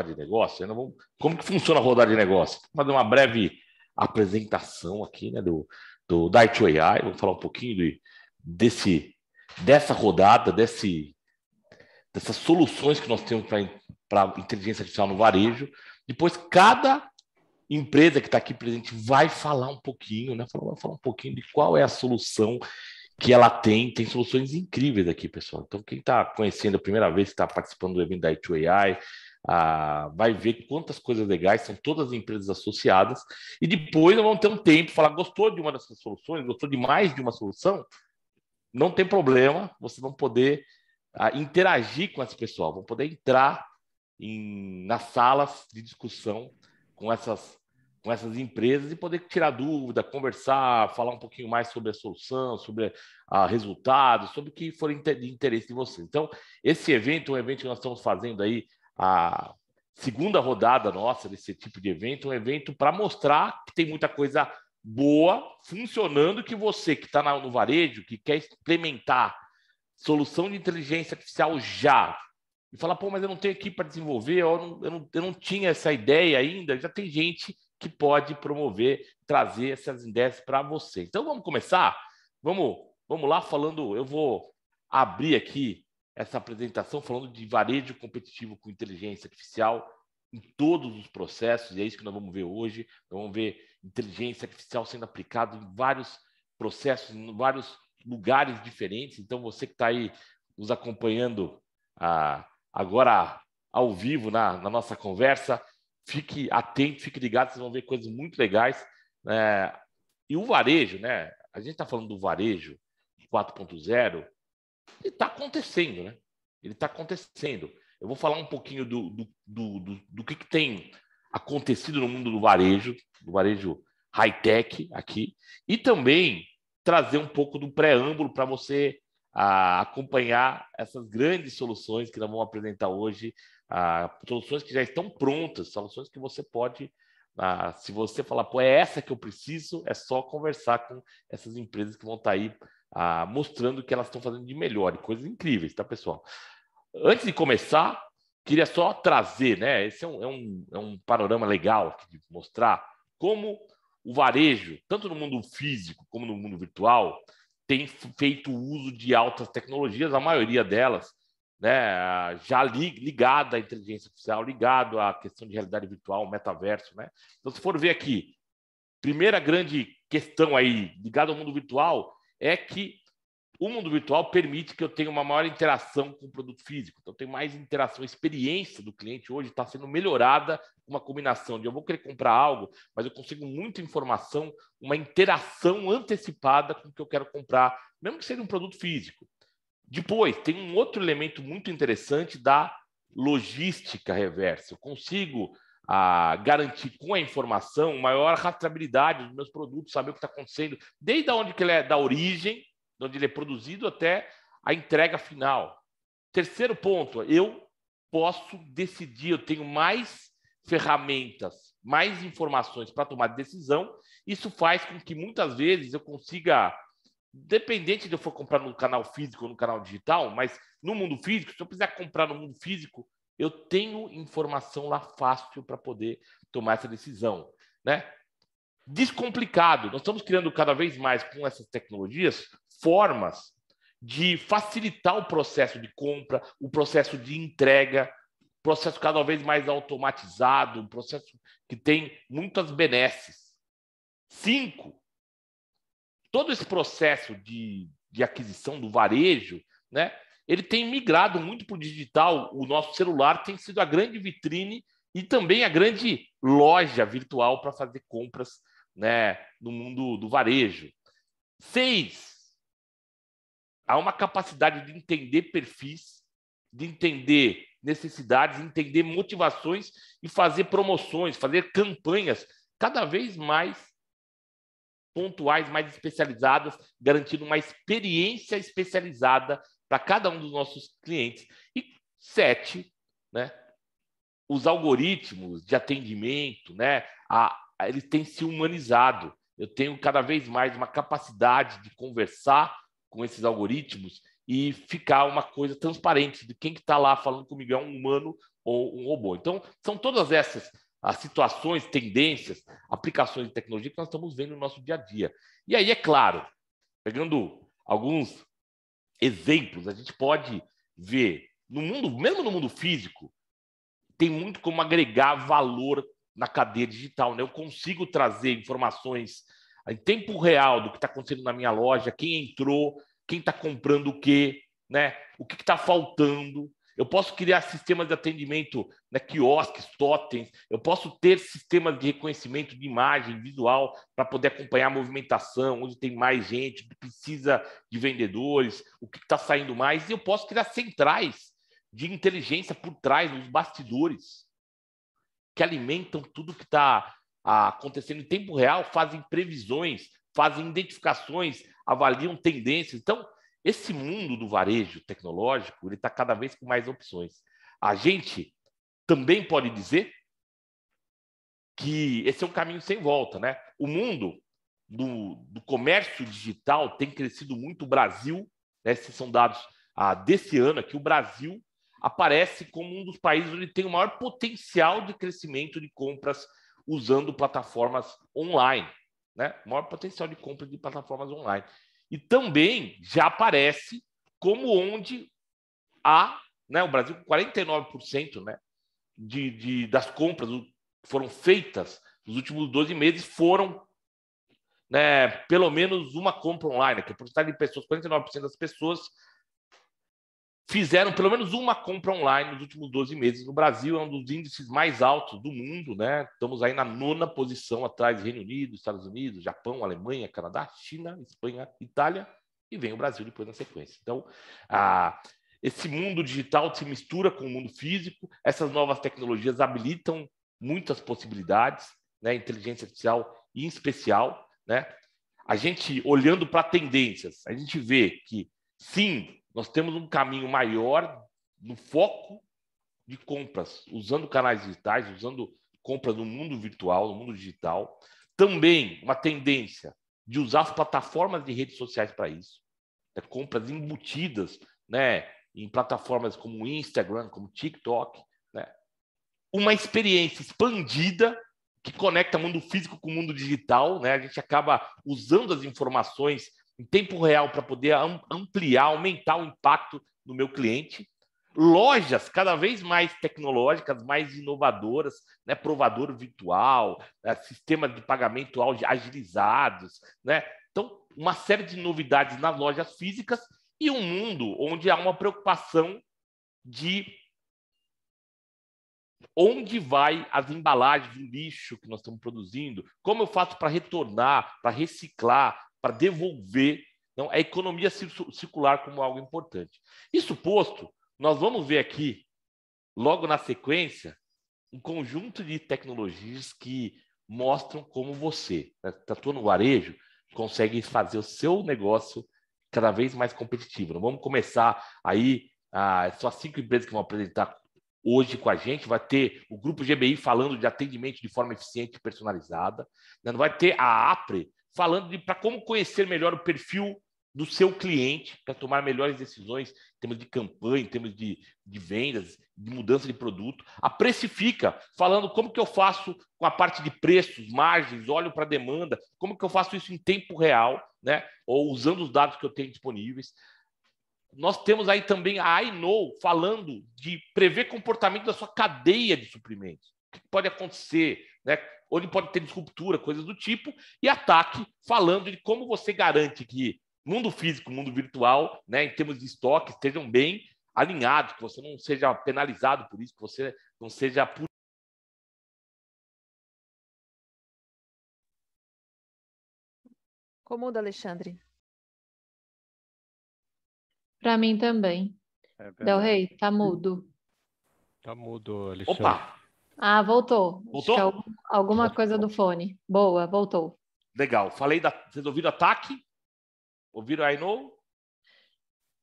rodada de negócio, vamos... como que funciona a rodada de negócio? Vou fazer uma breve apresentação aqui né, do, do Dight AI, vamos falar um pouquinho de, desse, dessa rodada, desse, dessas soluções que nós temos para inteligência artificial no varejo. Depois, cada empresa que está aqui presente vai falar um pouquinho, né? Vai falar um pouquinho de qual é a solução que ela tem. Tem soluções incríveis aqui, pessoal. Então, quem está conhecendo a primeira vez, está participando do evento da i2AI, ah, vai ver quantas coisas legais são todas as empresas associadas e depois vão ter um tempo falar gostou de uma dessas soluções, gostou de mais de uma solução, não tem problema, vocês vão poder ah, interagir com esse pessoal, vão poder entrar em, nas salas de discussão com essas com essas empresas e poder tirar dúvida, conversar, falar um pouquinho mais sobre a solução, sobre a resultados, sobre o que for de interesse de vocês. Então, esse evento, é um evento que nós estamos fazendo aí a segunda rodada nossa desse tipo de evento, um evento para mostrar que tem muita coisa boa funcionando que você que está no varejo, que quer implementar solução de inteligência artificial já, e falar, pô, mas eu não tenho aqui para desenvolver, eu não, eu, não, eu não tinha essa ideia ainda, já tem gente que pode promover, trazer essas ideias para você. Então vamos começar? Vamos, vamos lá falando, eu vou abrir aqui essa apresentação falando de varejo competitivo com inteligência artificial em todos os processos, e é isso que nós vamos ver hoje. Nós vamos ver inteligência artificial sendo aplicada em vários processos, em vários lugares diferentes. Então, você que está aí nos acompanhando ah, agora ao vivo na, na, nossa conversa, fique atento, fique ligado, vocês vão ver coisas muito legais. Né? e o varejo, né? A gente está falando do varejo 4.0 e está acontecendo, né? Ele está acontecendo. Eu vou falar um pouquinho do, do, do, do, do que, que tem acontecido no mundo do varejo, do varejo high-tech aqui, e também trazer um pouco do preâmbulo para você a, acompanhar essas grandes soluções que nós vamos apresentar hoje, a, soluções que já estão prontas, soluções que você pode, a, se você falar, pô, é essa que eu preciso, é só conversar com essas empresas que vão estar tá aí ah, mostrando que elas estão fazendo de melhor e coisas incríveis, tá, pessoal? Antes de começar, queria só trazer, né? Esse é um, é um, é um panorama legal de mostrar como o varejo, tanto no mundo físico como no mundo virtual, tem feito uso de altas tecnologias, a maioria delas, né, já ligada à inteligência artificial, ligado à questão de realidade virtual, metaverso, né? Então, se for ver aqui, primeira grande questão aí ligada ao mundo virtual é que o mundo virtual permite que eu tenha uma maior interação com o produto físico. Então, tem mais interação, a experiência do cliente hoje está sendo melhorada com uma combinação de eu vou querer comprar algo, mas eu consigo muita informação, uma interação antecipada com o que eu quero comprar, mesmo que seja um produto físico. Depois, tem um outro elemento muito interessante da logística reversa. Eu consigo a garantir com a informação maior rastreabilidade dos meus produtos, saber o que está acontecendo, desde onde que ele é da origem, de onde ele é produzido, até a entrega final. Terceiro ponto, eu posso decidir, eu tenho mais ferramentas, mais informações para tomar decisão. Isso faz com que muitas vezes eu consiga, dependente de eu for comprar no canal físico ou no canal digital, mas no mundo físico, se eu quiser comprar no mundo físico, eu tenho informação lá fácil para poder tomar essa decisão, né? Descomplicado. Nós estamos criando cada vez mais com essas tecnologias formas de facilitar o processo de compra, o processo de entrega, processo cada vez mais automatizado, um processo que tem muitas benesses. Cinco, todo esse processo de, de aquisição do varejo, né, ele tem migrado muito para o digital. O nosso celular tem sido a grande vitrine e também a grande loja virtual para fazer compras né, no mundo do varejo. Seis, há uma capacidade de entender perfis, de entender necessidades, entender motivações e fazer promoções, fazer campanhas cada vez mais pontuais, mais especializadas, garantindo uma experiência especializada para cada um dos nossos clientes. E sete, né, os algoritmos de atendimento, né, a, a, eles têm se humanizado. Eu tenho cada vez mais uma capacidade de conversar com esses algoritmos e ficar uma coisa transparente de quem que está lá falando comigo, é um humano ou um robô. Então, são todas essas as situações, tendências, aplicações de tecnologia que nós estamos vendo no nosso dia a dia. E aí, é claro, pegando alguns exemplos. A gente pode ver no mundo, mesmo no mundo físico, tem muito como agregar valor na cadeia digital. Né? Eu consigo trazer informações em tempo real do que está acontecendo na minha loja, quem entrou, quem está comprando o quê, né? o que está faltando. Eu posso criar sistemas de atendimento na quiosques, totens. Eu posso ter sistemas de reconhecimento de imagem visual para poder acompanhar a movimentação, onde tem mais gente, precisa de vendedores, o que está saindo mais. E eu posso criar centrais de inteligência por trás, nos bastidores, que alimentam tudo que está ah, acontecendo em tempo real, fazem previsões, fazem identificações, avaliam tendências. Então, esse mundo do varejo tecnológico ele está cada vez com mais opções. A gente também pode dizer que esse é um caminho sem volta, né? O mundo do, do comércio digital tem crescido muito. O Brasil, né, esses são dados ah, desse ano que o Brasil aparece como um dos países onde tem o maior potencial de crescimento de compras usando plataformas online, né? O maior potencial de compra de plataformas online. E também já aparece como onde há, né, o Brasil, 49% né, de, de, das compras foram feitas nos últimos 12 meses foram né, pelo menos uma compra online, que é a porcentagem de pessoas, 49% das pessoas fizeram pelo menos uma compra online nos últimos 12 meses no Brasil, é um dos índices mais altos do mundo, né? Estamos aí na nona posição atrás Reino Unido, Estados Unidos, Japão, Alemanha, Canadá, China, Espanha, Itália e vem o Brasil depois na sequência. Então, a, esse mundo digital se mistura com o mundo físico, essas novas tecnologias habilitam muitas possibilidades, né? Inteligência artificial em especial, né? A gente olhando para tendências, a gente vê que sim, nós temos um caminho maior no foco de compras, usando canais digitais, usando compras no mundo virtual, no mundo digital. Também uma tendência de usar as plataformas de redes sociais para isso. Né? Compras embutidas né? em plataformas como Instagram, como TikTok. Né? Uma experiência expandida que conecta o mundo físico com o mundo digital. Né? A gente acaba usando as informações em tempo real para poder ampliar, aumentar o impacto no meu cliente. Lojas cada vez mais tecnológicas, mais inovadoras, né? provador virtual, né? sistemas de pagamento agilizados. Né? Então, uma série de novidades nas lojas físicas e um mundo onde há uma preocupação de onde vai as embalagens, o lixo que nós estamos produzindo, como eu faço para retornar, para reciclar, para devolver não a economia circular como algo importante. Isso posto, nós vamos ver aqui, logo na sequência, um conjunto de tecnologias que mostram como você, né, no varejo, consegue fazer o seu negócio cada vez mais competitivo. Não vamos começar aí, ah, só cinco empresas que vão apresentar hoje com a gente, vai ter o grupo GBI falando de atendimento de forma eficiente e personalizada, né, não vai ter a APRE falando de para como conhecer melhor o perfil do seu cliente para tomar melhores decisões em termos de campanha, em termos de, de, vendas, de mudança de produto. A Precifica, falando como que eu faço com a parte de preços, margens, olho para a demanda, como que eu faço isso em tempo real, né? ou usando os dados que eu tenho disponíveis. Nós temos aí também a know falando de prever comportamento da sua cadeia de suprimentos pode acontecer, né? onde pode ter disruptura, coisas do tipo, e ataque falando de como você garante que mundo físico, mundo virtual, né, em termos de estoque, estejam bem alinhados, que você não seja penalizado por isso, que você não seja como Comuda, Alexandre. Para mim também. É Del Rey, tá mudo. Tá mudo, Alexandre. Opa! Ah, voltou. Voltou? É alguma voltou. coisa do fone. Boa, voltou. Legal. Falei da. Vocês ouviram ataque? Ouviram I know?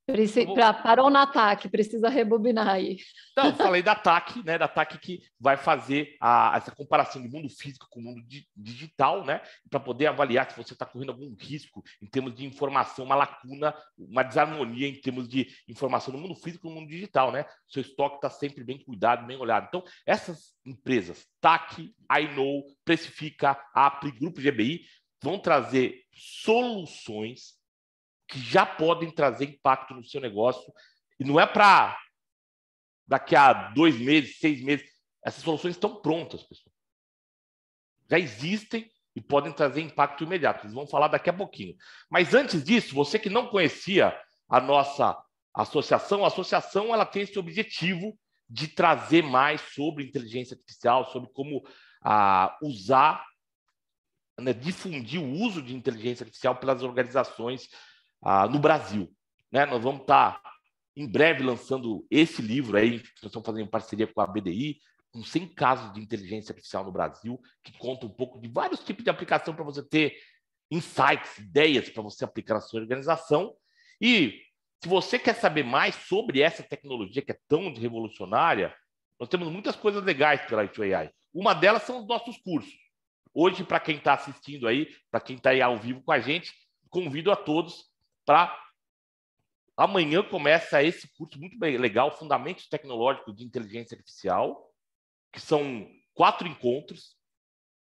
Preci... Vou... Pra, parou no ataque, precisa rebobinar aí. Então, falei da ataque, né? Da ataque que vai fazer a, essa comparação de mundo físico com o mundo di digital, né? Para poder avaliar se você está correndo algum risco em termos de informação, uma lacuna, uma desarmonia em termos de informação no mundo físico e no mundo digital, né? Seu estoque está sempre bem cuidado, bem olhado. Então, essas empresas, TAC, iKnow, Precifica, Apple, Grupo GBI, vão trazer soluções que já podem trazer impacto no seu negócio. E não é para daqui a dois meses, seis meses. Essas soluções estão prontas, pessoal. Já existem e podem trazer impacto imediato. Eles vão falar daqui a pouquinho. Mas antes disso, você que não conhecia a nossa associação, a associação ela tem esse objetivo de trazer mais sobre inteligência artificial, sobre como ah, usar, né, difundir o uso de inteligência artificial pelas organizações ah, no Brasil. Né? Nós vamos estar tá em breve lançando esse livro aí, que nós estamos fazendo em parceria com a BDI, com 100 casos de inteligência artificial no Brasil, que conta um pouco de vários tipos de aplicação para você ter insights, ideias para você aplicar na sua organização. E se você quer saber mais sobre essa tecnologia que é tão revolucionária, nós temos muitas coisas legais pela AI. Uma delas são os nossos cursos. Hoje, para quem está assistindo aí, para quem está aí ao vivo com a gente, convido a todos para amanhã começa esse curso muito legal, Fundamentos Tecnológicos de Inteligência Artificial, que são quatro encontros,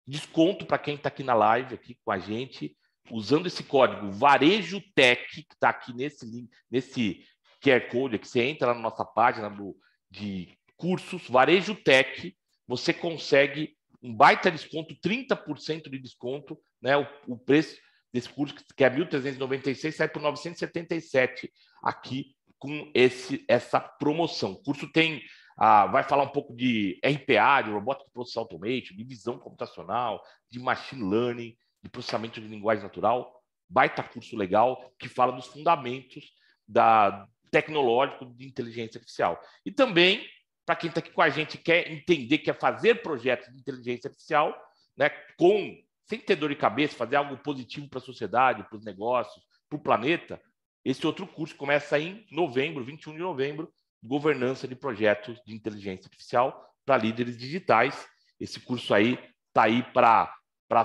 desconto para quem está aqui na live aqui com a gente, usando esse código Varejo Tech que está aqui nesse link, nesse QR Code que você entra na nossa página do, de cursos Varejo Tech, você consegue um baita desconto, 30% de desconto, né? O, o preço desse curso, que é 1.396, sai por 977 aqui com esse, essa promoção. O curso tem ah, vai falar um pouco de RPA, de Robotic Process Automation, de visão computacional, de Machine Learning, de processamento de linguagem natural. Baita curso legal que fala dos fundamentos da tecnológico de inteligência artificial. E também, para quem está aqui com a gente quer entender, quer fazer projetos de inteligência artificial, né, com sem ter dor de cabeça, fazer algo positivo para a sociedade, para os negócios, para o planeta, esse outro curso começa em novembro, 21 de novembro, Governança de Projetos de Inteligência Artificial para Líderes Digitais. Esse curso aí está aí para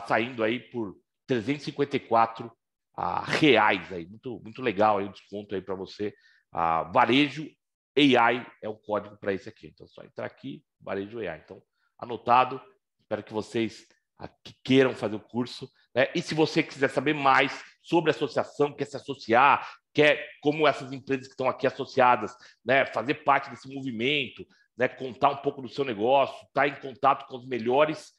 saindo aí por 354 ah, reais aí. Muito, muito legal aí o desconto aí para você. Ah, varejo AI é o código para esse aqui. Então, é só entrar aqui, varejo AI. Então, anotado. Espero que vocês que queiram fazer o curso. Né? E se você quiser saber mais sobre a associação, quer se associar, quer como essas empresas que estão aqui associadas, né, fazer parte desse movimento, né, contar um pouco do seu negócio, estar tá em contato com os melhores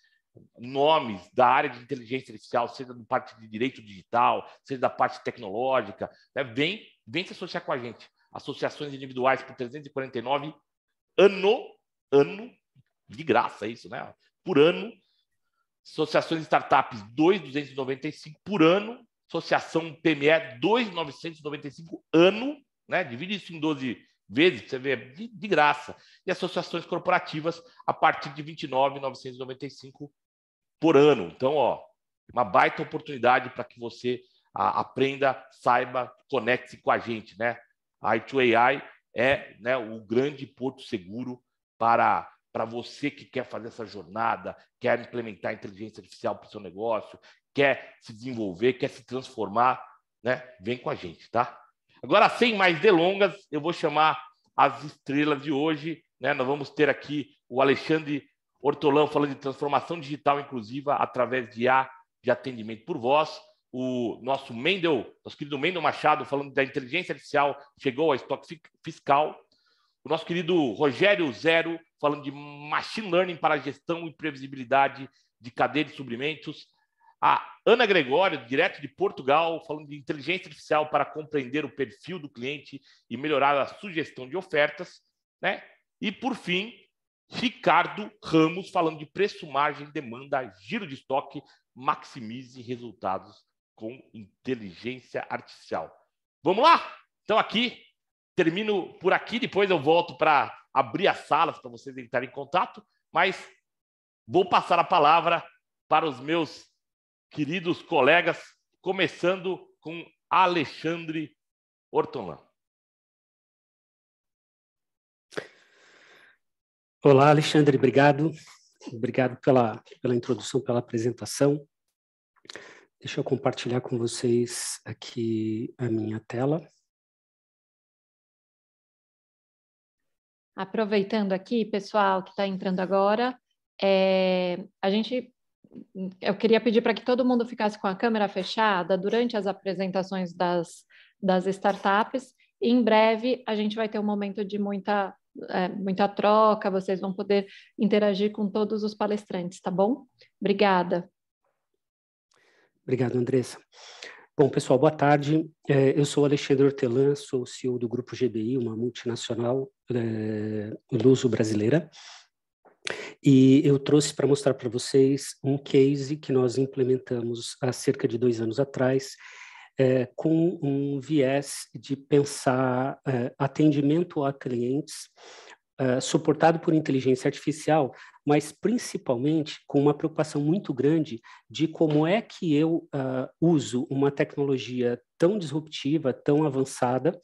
nomes da área de inteligência artificial, seja da parte de direito digital, seja da parte tecnológica, né, vem, vem se associar com a gente. Associações individuais por 349 ano, ano de graça, é isso, né? Por ano Associações de startups, 2,295 por ano. Associação PME, 2,995 ano. Né? Divide isso em 12 vezes, você vê de, de graça. E associações corporativas, a partir de 29,995 por ano. Então, ó, uma baita oportunidade para que você a, aprenda, saiba, conecte-se com a gente. Né? A I2AI é né, o grande porto seguro para para você que quer fazer essa jornada, quer implementar inteligência artificial para o seu negócio, quer se desenvolver, quer se transformar, né? Vem com a gente, tá? Agora, sem mais delongas, eu vou chamar as estrelas de hoje, né? Nós vamos ter aqui o Alexandre Ortolão falando de transformação digital inclusiva através de A de atendimento por voz, o nosso Mendel, nosso querido Mendel Machado falando da inteligência artificial chegou ao estoque fiscal, o nosso querido Rogério Zero falando de machine learning para gestão e previsibilidade de cadeia de suprimentos. A Ana Gregório, direto de Portugal, falando de inteligência artificial para compreender o perfil do cliente e melhorar a sugestão de ofertas. Né? E, por fim, Ricardo Ramos, falando de preço, margem, demanda, giro de estoque, maximize resultados com inteligência artificial. Vamos lá? Então, aqui, termino por aqui, depois eu volto para abrir as salas para vocês entrarem em contato, mas vou passar a palavra para os meus queridos colegas, começando com Alexandre Ortonlan. Olá, Alexandre, obrigado. Obrigado pela, pela introdução, pela apresentação. Deixa eu compartilhar com vocês aqui a minha tela. Aproveitando aqui, pessoal que está entrando agora, é, a gente eu queria pedir para que todo mundo ficasse com a câmera fechada durante as apresentações das, das startups. E em breve a gente vai ter um momento de muita, é, muita troca, vocês vão poder interagir com todos os palestrantes, tá bom? Obrigada. Obrigado, Andressa. Bom, pessoal, boa tarde. É, eu sou Alexandre Hortelã, sou CEO do Grupo GBI, uma multinacional é, luso-brasileira. E eu trouxe para mostrar para vocês um case que nós implementamos há cerca de dois anos atrás, é, com um viés de pensar é, atendimento a clientes ah, suportado por inteligência artificial, mas principalmente com uma preocupação muito grande de como é que eu uh, uso uma tecnologia tão disruptiva, tão avançada,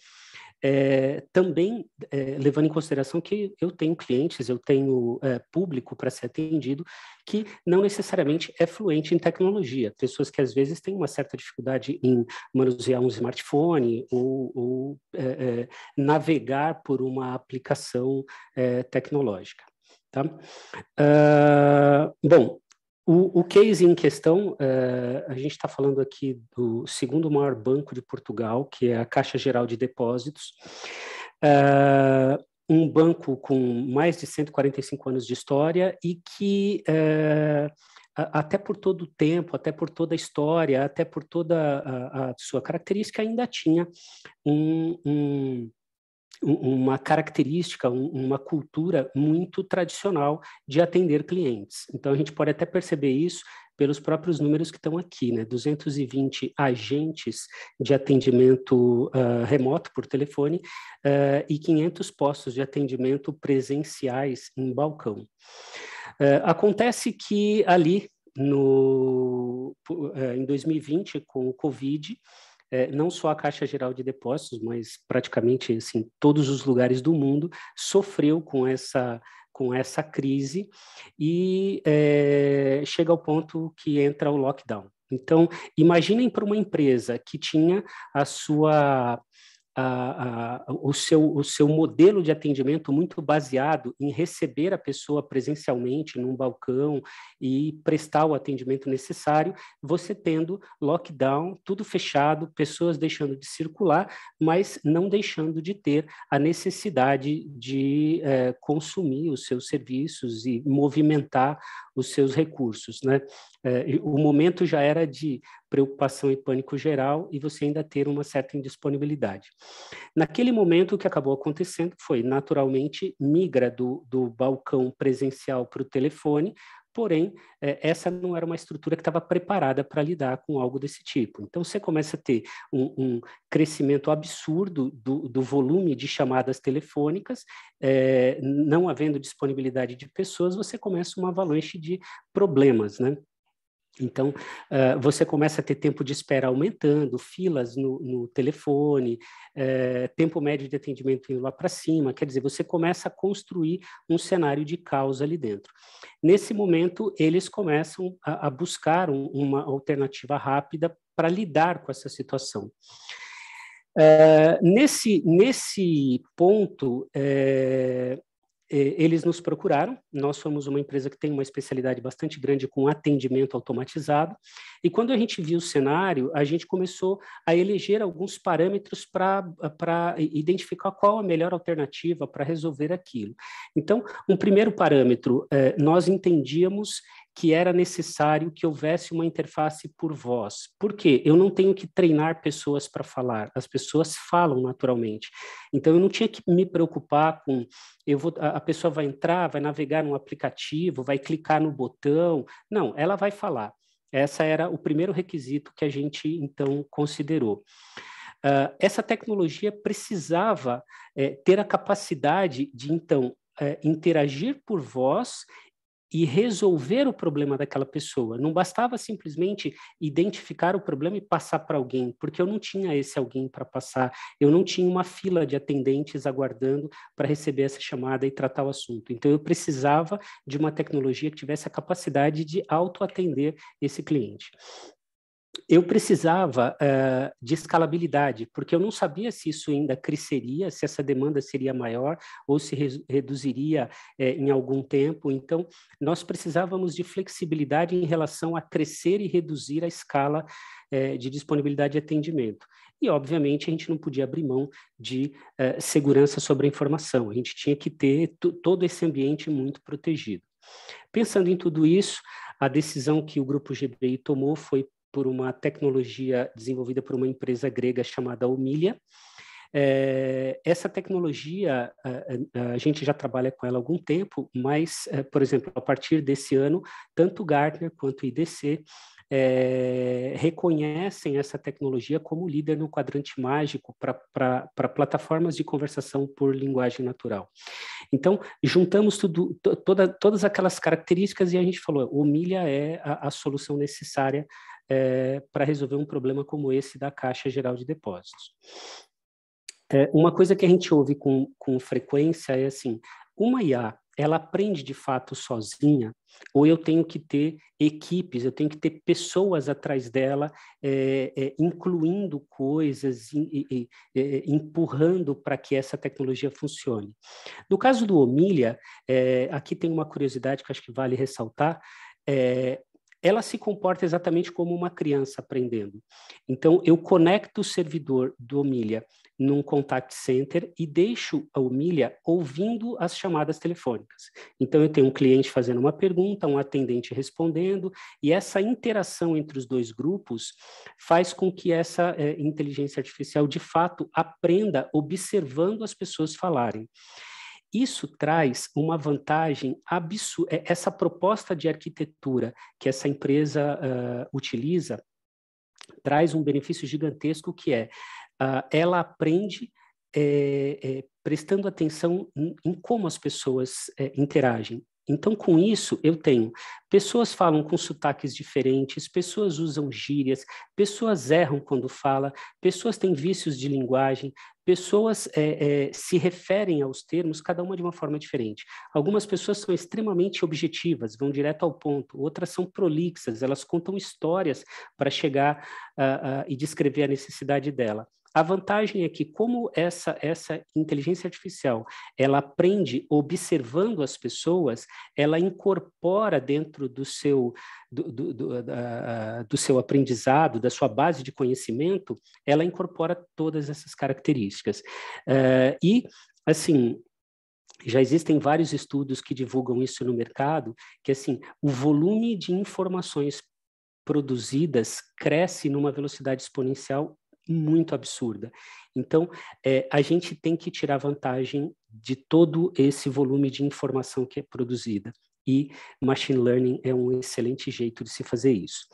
é, também é, levando em consideração que eu tenho clientes, eu tenho é, público para ser atendido que não necessariamente é fluente em tecnologia, pessoas que às vezes têm uma certa dificuldade em manusear um smartphone ou, ou é, é, navegar por uma aplicação é, tecnológica. Tá? Uh, bom, o, o case em questão, é, a gente está falando aqui do segundo maior banco de Portugal, que é a Caixa Geral de Depósitos. É, um banco com mais de 145 anos de história e que, é, até por todo o tempo, até por toda a história, até por toda a, a sua característica, ainda tinha um, um uma característica, uma cultura muito tradicional de atender clientes. Então, a gente pode até perceber isso pelos próprios números que estão aqui, né? 220 agentes de atendimento uh, remoto por telefone uh, e 500 postos de atendimento presenciais em balcão. Uh, acontece que ali no, em 2020, com o Covid, é, não só a Caixa Geral de Depósitos, mas praticamente assim, todos os lugares do mundo, sofreu com essa com essa crise e é, chega ao ponto que entra o lockdown. Então, imaginem para uma empresa que tinha a sua a, a, o, seu, o seu modelo de atendimento muito baseado em receber a pessoa presencialmente num balcão e prestar o atendimento necessário, você tendo lockdown, tudo fechado, pessoas deixando de circular, mas não deixando de ter a necessidade de é, consumir os seus serviços e movimentar os seus recursos. Né? É, o momento já era de preocupação e pânico geral e você ainda ter uma certa indisponibilidade. Naquele momento, o que acabou acontecendo foi, naturalmente, migra do, do balcão presencial para o telefone, porém, é, essa não era uma estrutura que estava preparada para lidar com algo desse tipo. Então, você começa a ter um, um crescimento absurdo do, do, volume de chamadas telefônicas, é, não havendo disponibilidade de pessoas, você começa uma avalanche de problemas, né? Então, uh, você começa a ter tempo de espera aumentando, filas no, no telefone, uh, tempo médio de atendimento indo lá para cima, quer dizer, você começa a construir um cenário de caos ali dentro. Nesse momento, eles começam a, a buscar um, uma alternativa rápida para lidar com essa situação. Uh, nesse, nesse ponto, é, eles nos procuraram. Nós somos uma empresa que tem uma especialidade bastante grande com atendimento automatizado. E quando a gente viu o cenário, a gente começou a eleger alguns parâmetros para identificar qual a melhor alternativa para resolver aquilo. Então, um primeiro parâmetro, é, nós entendíamos que era necessário que houvesse uma interface por voz. Por quê? Eu não tenho que treinar pessoas para falar, as pessoas falam naturalmente. Então eu não tinha que me preocupar com eu vou, a, pessoa vai entrar, vai navegar num aplicativo, vai clicar no botão. Não, ela vai falar. Essa era o primeiro requisito que a gente então considerou. Uh, essa tecnologia precisava eh, ter a capacidade de então eh, interagir por voz e resolver o problema daquela pessoa. Não bastava simplesmente identificar o problema e passar para alguém, porque eu não tinha esse alguém para passar, eu não tinha uma fila de atendentes aguardando para receber essa chamada e tratar o assunto. Então, eu precisava de uma tecnologia que tivesse a capacidade de autoatender esse cliente eu precisava uh, de escalabilidade, porque eu não sabia se isso ainda cresceria, se essa demanda seria maior ou se re reduziria eh, em algum tempo. Então, nós precisávamos de flexibilidade em relação a crescer e reduzir a escala eh, de disponibilidade de atendimento. E, obviamente, a gente não podia abrir mão de eh, segurança sobre a informação, a gente tinha que ter todo esse ambiente muito protegido. Pensando em tudo isso, a decisão que o Grupo GBI tomou foi por uma tecnologia desenvolvida por uma empresa grega chamada Omilia. É, essa tecnologia, a, a, gente já trabalha com ela há algum tempo, mas, é, por exemplo, a partir desse ano, tanto Gartner quanto IDC é, reconhecem essa tecnologia como líder no quadrante mágico para plataformas de conversação por linguagem natural. Então, juntamos tudo, toda, todas aquelas características e a gente falou, o Milha é a, a solução necessária é, para resolver um problema como esse da Caixa Geral de Depósitos. É, uma coisa que a gente ouve com, com frequência é assim: uma IA ela aprende de fato sozinha, ou eu tenho que ter equipes, eu tenho que ter pessoas atrás dela, é, é, incluindo coisas, e é, é, empurrando para que essa tecnologia funcione. No caso do Omilia, é, aqui tem uma curiosidade que acho que vale ressaltar. É, ela se comporta exatamente como uma criança aprendendo. Então, eu conecto o servidor do Omilia num contact center e deixo a Omilia ouvindo as chamadas telefônicas. Então, eu tenho um cliente fazendo uma pergunta, um atendente respondendo, e essa interação entre os dois grupos faz com que essa é, inteligência artificial, de fato, aprenda observando as pessoas falarem. Isso traz uma vantagem absurda. É, essa proposta de arquitetura que essa empresa uh, utiliza traz um benefício gigantesco que é uh, ela aprende é, é, prestando atenção em, em como as pessoas é, interagem. Então, com isso, eu tenho pessoas falam com sotaques diferentes, pessoas usam gírias, pessoas erram quando fala, pessoas têm vícios de linguagem, pessoas é, é, se referem aos termos, cada uma de uma forma diferente. Algumas pessoas são extremamente objetivas, vão direto ao ponto, outras são prolixas, elas contam histórias para chegar uh, uh, e descrever a necessidade dela. A vantagem é que como essa essa inteligência artificial, ela aprende observando as pessoas, ela incorpora dentro do seu do, do, do, ah, da, ah, do seu aprendizado, da sua base de conhecimento, ela incorpora todas essas características. Uh, e assim, já existem vários estudos que divulgam isso no mercado, que assim, o volume de informações produzidas cresce numa velocidade exponencial muito absurda. Então, é, a gente tem que tirar vantagem de todo esse volume de informação que é produzida. E machine learning é um excelente jeito de se fazer isso.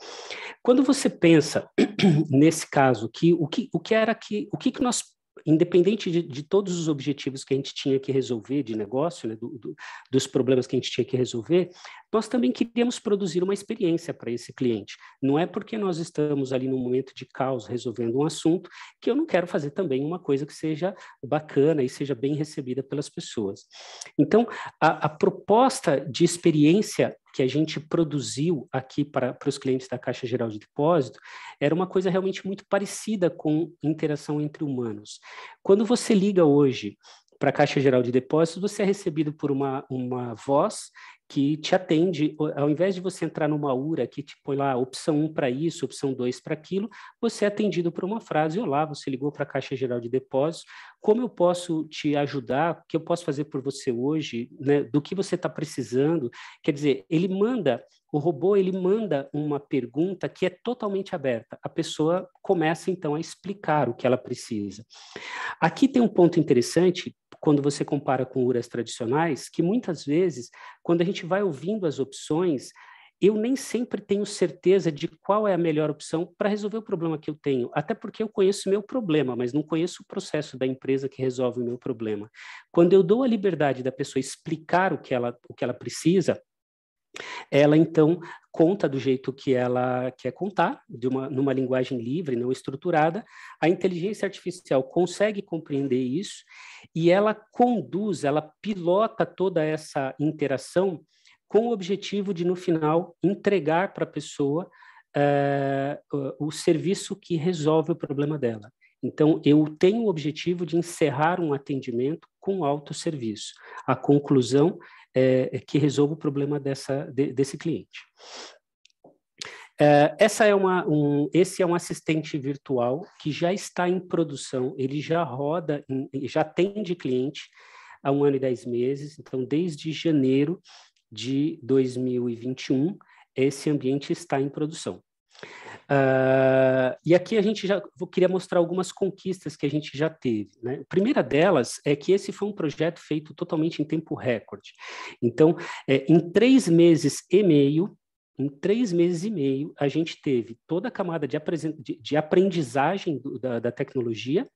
Quando você pensa nesse caso que o que, o que era que o que, que nós independente de, de, todos os objetivos que a gente tinha que resolver de negócio, né, do, do, dos problemas que a gente tinha que resolver, nós também queríamos produzir uma experiência para esse cliente. Não é porque nós estamos ali no momento de caos resolvendo um assunto que eu não quero fazer também uma coisa que seja bacana e seja bem recebida pelas pessoas. Então, a, a proposta de experiência que a gente produziu aqui para, para os clientes da Caixa Geral de Depósito era uma coisa realmente muito parecida com interação entre humanos. Quando você liga hoje para a Caixa Geral de Depósitos, você é recebido por uma, uma voz que te atende, ao invés de você entrar numa URA que te põe lá opção 1 para isso, opção 2 para aquilo, você é atendido por uma frase: Olá, você ligou para a Caixa Geral de Depósitos, como eu posso te ajudar? O que eu posso fazer por você hoje? Né? Do que você está precisando? Quer dizer, ele manda, o robô ele manda uma pergunta que é totalmente aberta. A pessoa começa então a explicar o que ela precisa. Aqui tem um ponto interessante quando você compara com URAs tradicionais, que muitas vezes, quando a gente vai ouvindo as opções, eu nem sempre tenho certeza de qual é a melhor opção para resolver o problema que eu tenho, até porque eu conheço meu problema, mas não conheço o processo da empresa que resolve o meu problema. Quando eu dou a liberdade da pessoa explicar o que ela, o que ela precisa, ela então conta do jeito que ela quer contar, de uma, numa linguagem livre, não estruturada. A inteligência artificial consegue compreender isso e ela conduz, ela pilota toda essa interação com o objetivo de, no final, entregar para a pessoa uh, o serviço que resolve o problema dela. Então, eu tenho o objetivo de encerrar um atendimento com autosserviço. A conclusão eh, é que resolve o problema dessa, de, desse cliente. É, essa é uma, um, esse é um assistente virtual que já está em produção, ele já roda, já atende cliente há um ano e dez meses, então desde janeiro de 2021, esse ambiente está em produção. Uh, e aqui a gente já vou, queria mostrar algumas conquistas que a gente já teve. Né? A primeira delas é que esse foi um projeto feito totalmente em tempo recorde. Então, é, em três meses e meio, em três meses e meio, a gente teve toda a camada de, de, aprendizagem do, da, da, tecnologia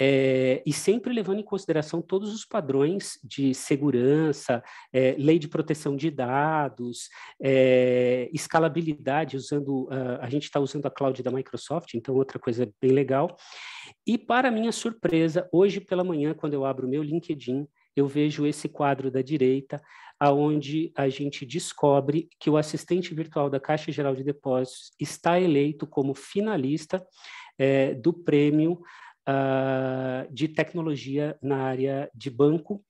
é, e sempre levando em consideração todos os padrões de segurança, é, lei de proteção de dados, é, escalabilidade, usando a, ah, a gente está usando a cloud da Microsoft, então outra coisa bem legal. E para minha surpresa, hoje pela manhã, quando eu abro o meu LinkedIn, eu vejo esse quadro da direita, aonde a gente descobre que o assistente virtual da Caixa Geral de Depósitos está eleito como finalista é, do prêmio uh, de tecnologia na área de banco,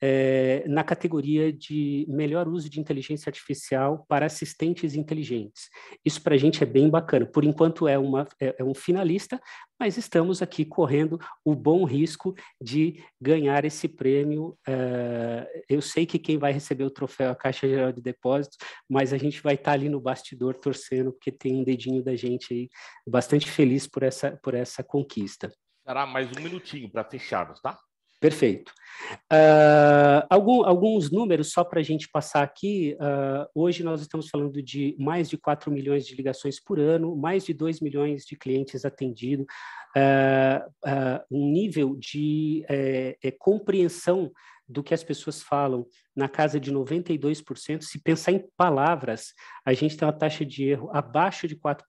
eh, na categoria de melhor uso de inteligência artificial para assistentes inteligentes. Isso para a gente é bem bacana. Por enquanto é, uma, é, é um finalista, mas estamos aqui correndo o bom risco de ganhar esse prêmio. Uh, eu sei que quem vai receber o troféu é a Caixa Geral de Depósitos, mas a gente vai estar tá ali no bastidor torcendo, porque tem um dedinho da gente aí bastante feliz por essa, por essa conquista. Será mais um minutinho para fecharmos, tá? Perfeito. Uh, algum, alguns números só para a gente passar aqui. Uh, hoje nós estamos falando de mais de 4 milhões de ligações por ano, mais de 2 milhões de clientes atendidos, uh, um nível de eh, é, compreensão do que as pessoas falam, na casa de 92%. Se pensar em palavras, a gente tem uma taxa de erro abaixo de 4%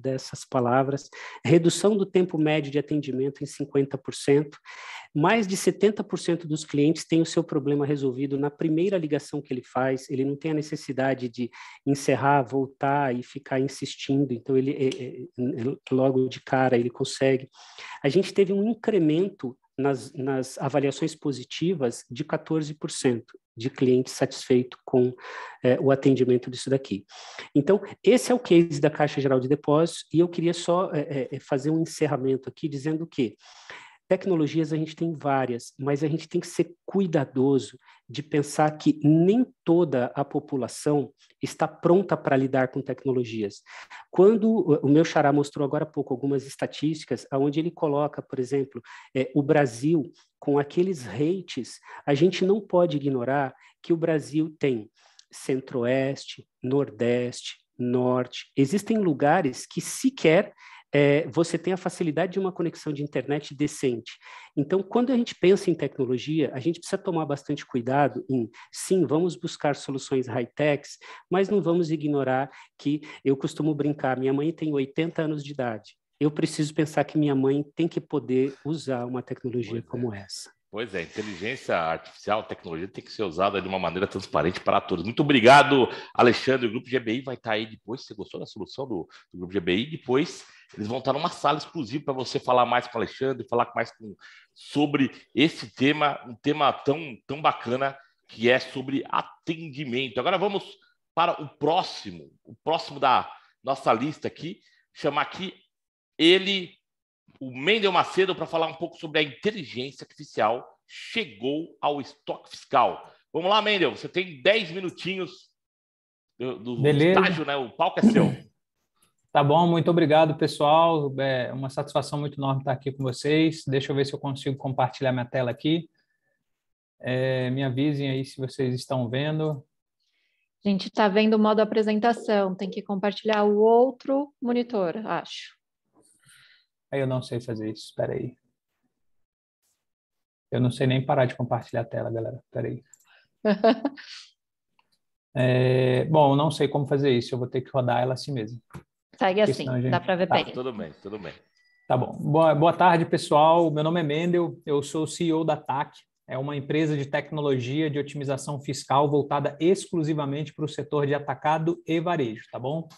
dessas palavras, redução do tempo médio de atendimento em 50%. Mais de 70% dos clientes têm o seu problema resolvido na primeira ligação que ele faz, ele não tem a necessidade de encerrar, voltar e ficar insistindo, então ele é, é, é, logo de cara ele consegue. A gente teve um incremento nas, nas avaliações positivas de 14% de cliente satisfeito com é, o atendimento disso daqui. Então, esse é o case da Caixa Geral de Depósitos, e eu queria só é, é, fazer um encerramento aqui dizendo que Tecnologias a gente tem várias, mas a gente tem que ser cuidadoso de pensar que nem toda a população está pronta para lidar com tecnologias. Quando eh, o meu xará mostrou agora há pouco algumas estatísticas, onde ele coloca, por exemplo, é, o Brasil com aqueles rates, a gente não pode ignorar que o Brasil tem centro-oeste, nordeste, norte. Existem lugares que sequer é, você tem a facilidade de uma conexão de internet decente. Então, quando a gente pensa em tecnologia, a gente precisa tomar bastante cuidado em, sim, vamos buscar soluções high-techs, mas não vamos ignorar que eu costumo brincar, minha mãe tem 80 anos de idade. Eu preciso pensar que minha mãe tem que poder usar uma tecnologia pois é. como é. essa. Pois é, inteligência artificial, tecnologia tem que ser usada de uma maneira transparente para todos. Muito obrigado, Alexandre. O Grupo GBI vai estar aí depois. Você gostou da solução do, do Grupo GBI? Depois eles vão estar numa sala exclusiva para você falar mais com o Alexandre, falar mais com, sobre esse tema, um tema tão, tão bacana que é sobre atendimento. Agora vamos para o próximo, o próximo da nossa lista aqui, chamar aqui ele, o Mendel Macedo para falar um pouco sobre a inteligência artificial chegou ao estoque fiscal. Vamos lá, Mendel, você tem 10 minutinhos do, do Beleza. estágio, né? O palco é seu. Tá bom, muito obrigado, pessoal. É uma satisfação muito enorme estar aqui com vocês. Deixa eu ver se eu consigo compartilhar minha tela aqui. É, me avisem aí se vocês estão vendo. A gente está vendo o modo apresentação, tem que compartilhar o outro monitor, acho. Aí eu não sei fazer isso, espera aí. Eu não sei nem parar de compartilhar a tela, galera. Espera aí. é, bom, eu não sei como fazer isso, eu vou ter que rodar ela assim mesmo. Segue assim, gente... dá para ver tá. bem. Tudo bem, tudo bem. Tá bom. Boa, boa tarde, pessoal. Meu nome é Mendel, eu sou o CEO da TAC. É uma empresa de tecnologia de otimização fiscal voltada exclusivamente para o setor de atacado e varejo, tá bom?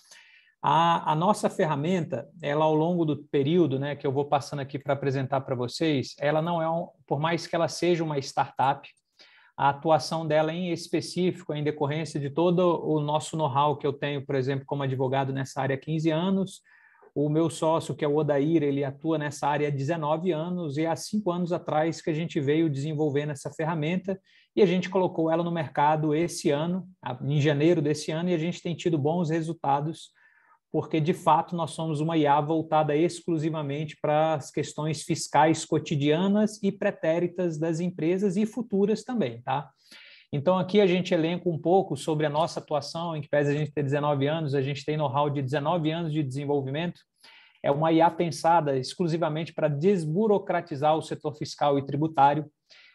A, a, nossa ferramenta, ela ao longo do período né, que eu vou passando aqui para apresentar para vocês, ela não é, um, por mais que ela seja uma startup, a atuação dela em específico, em decorrência de todo o nosso know-how que eu tenho, por exemplo, como advogado nessa área há 15 anos, o meu sócio, que é o Odair, ele atua nessa área há 19 anos e há cinco anos atrás que a gente veio desenvolvendo essa ferramenta e a gente colocou ela no mercado esse ano, em janeiro desse ano, e a gente tem tido bons resultados porque de fato nós somos uma IA voltada exclusivamente para as questões fiscais cotidianas e pretéritas das empresas e futuras também, tá? Então aqui a gente elenca um pouco sobre a nossa atuação, em que pese a gente ter 19 anos, a gente tem know-how de 19 anos de desenvolvimento. É uma IA pensada exclusivamente para desburocratizar o setor fiscal e tributário.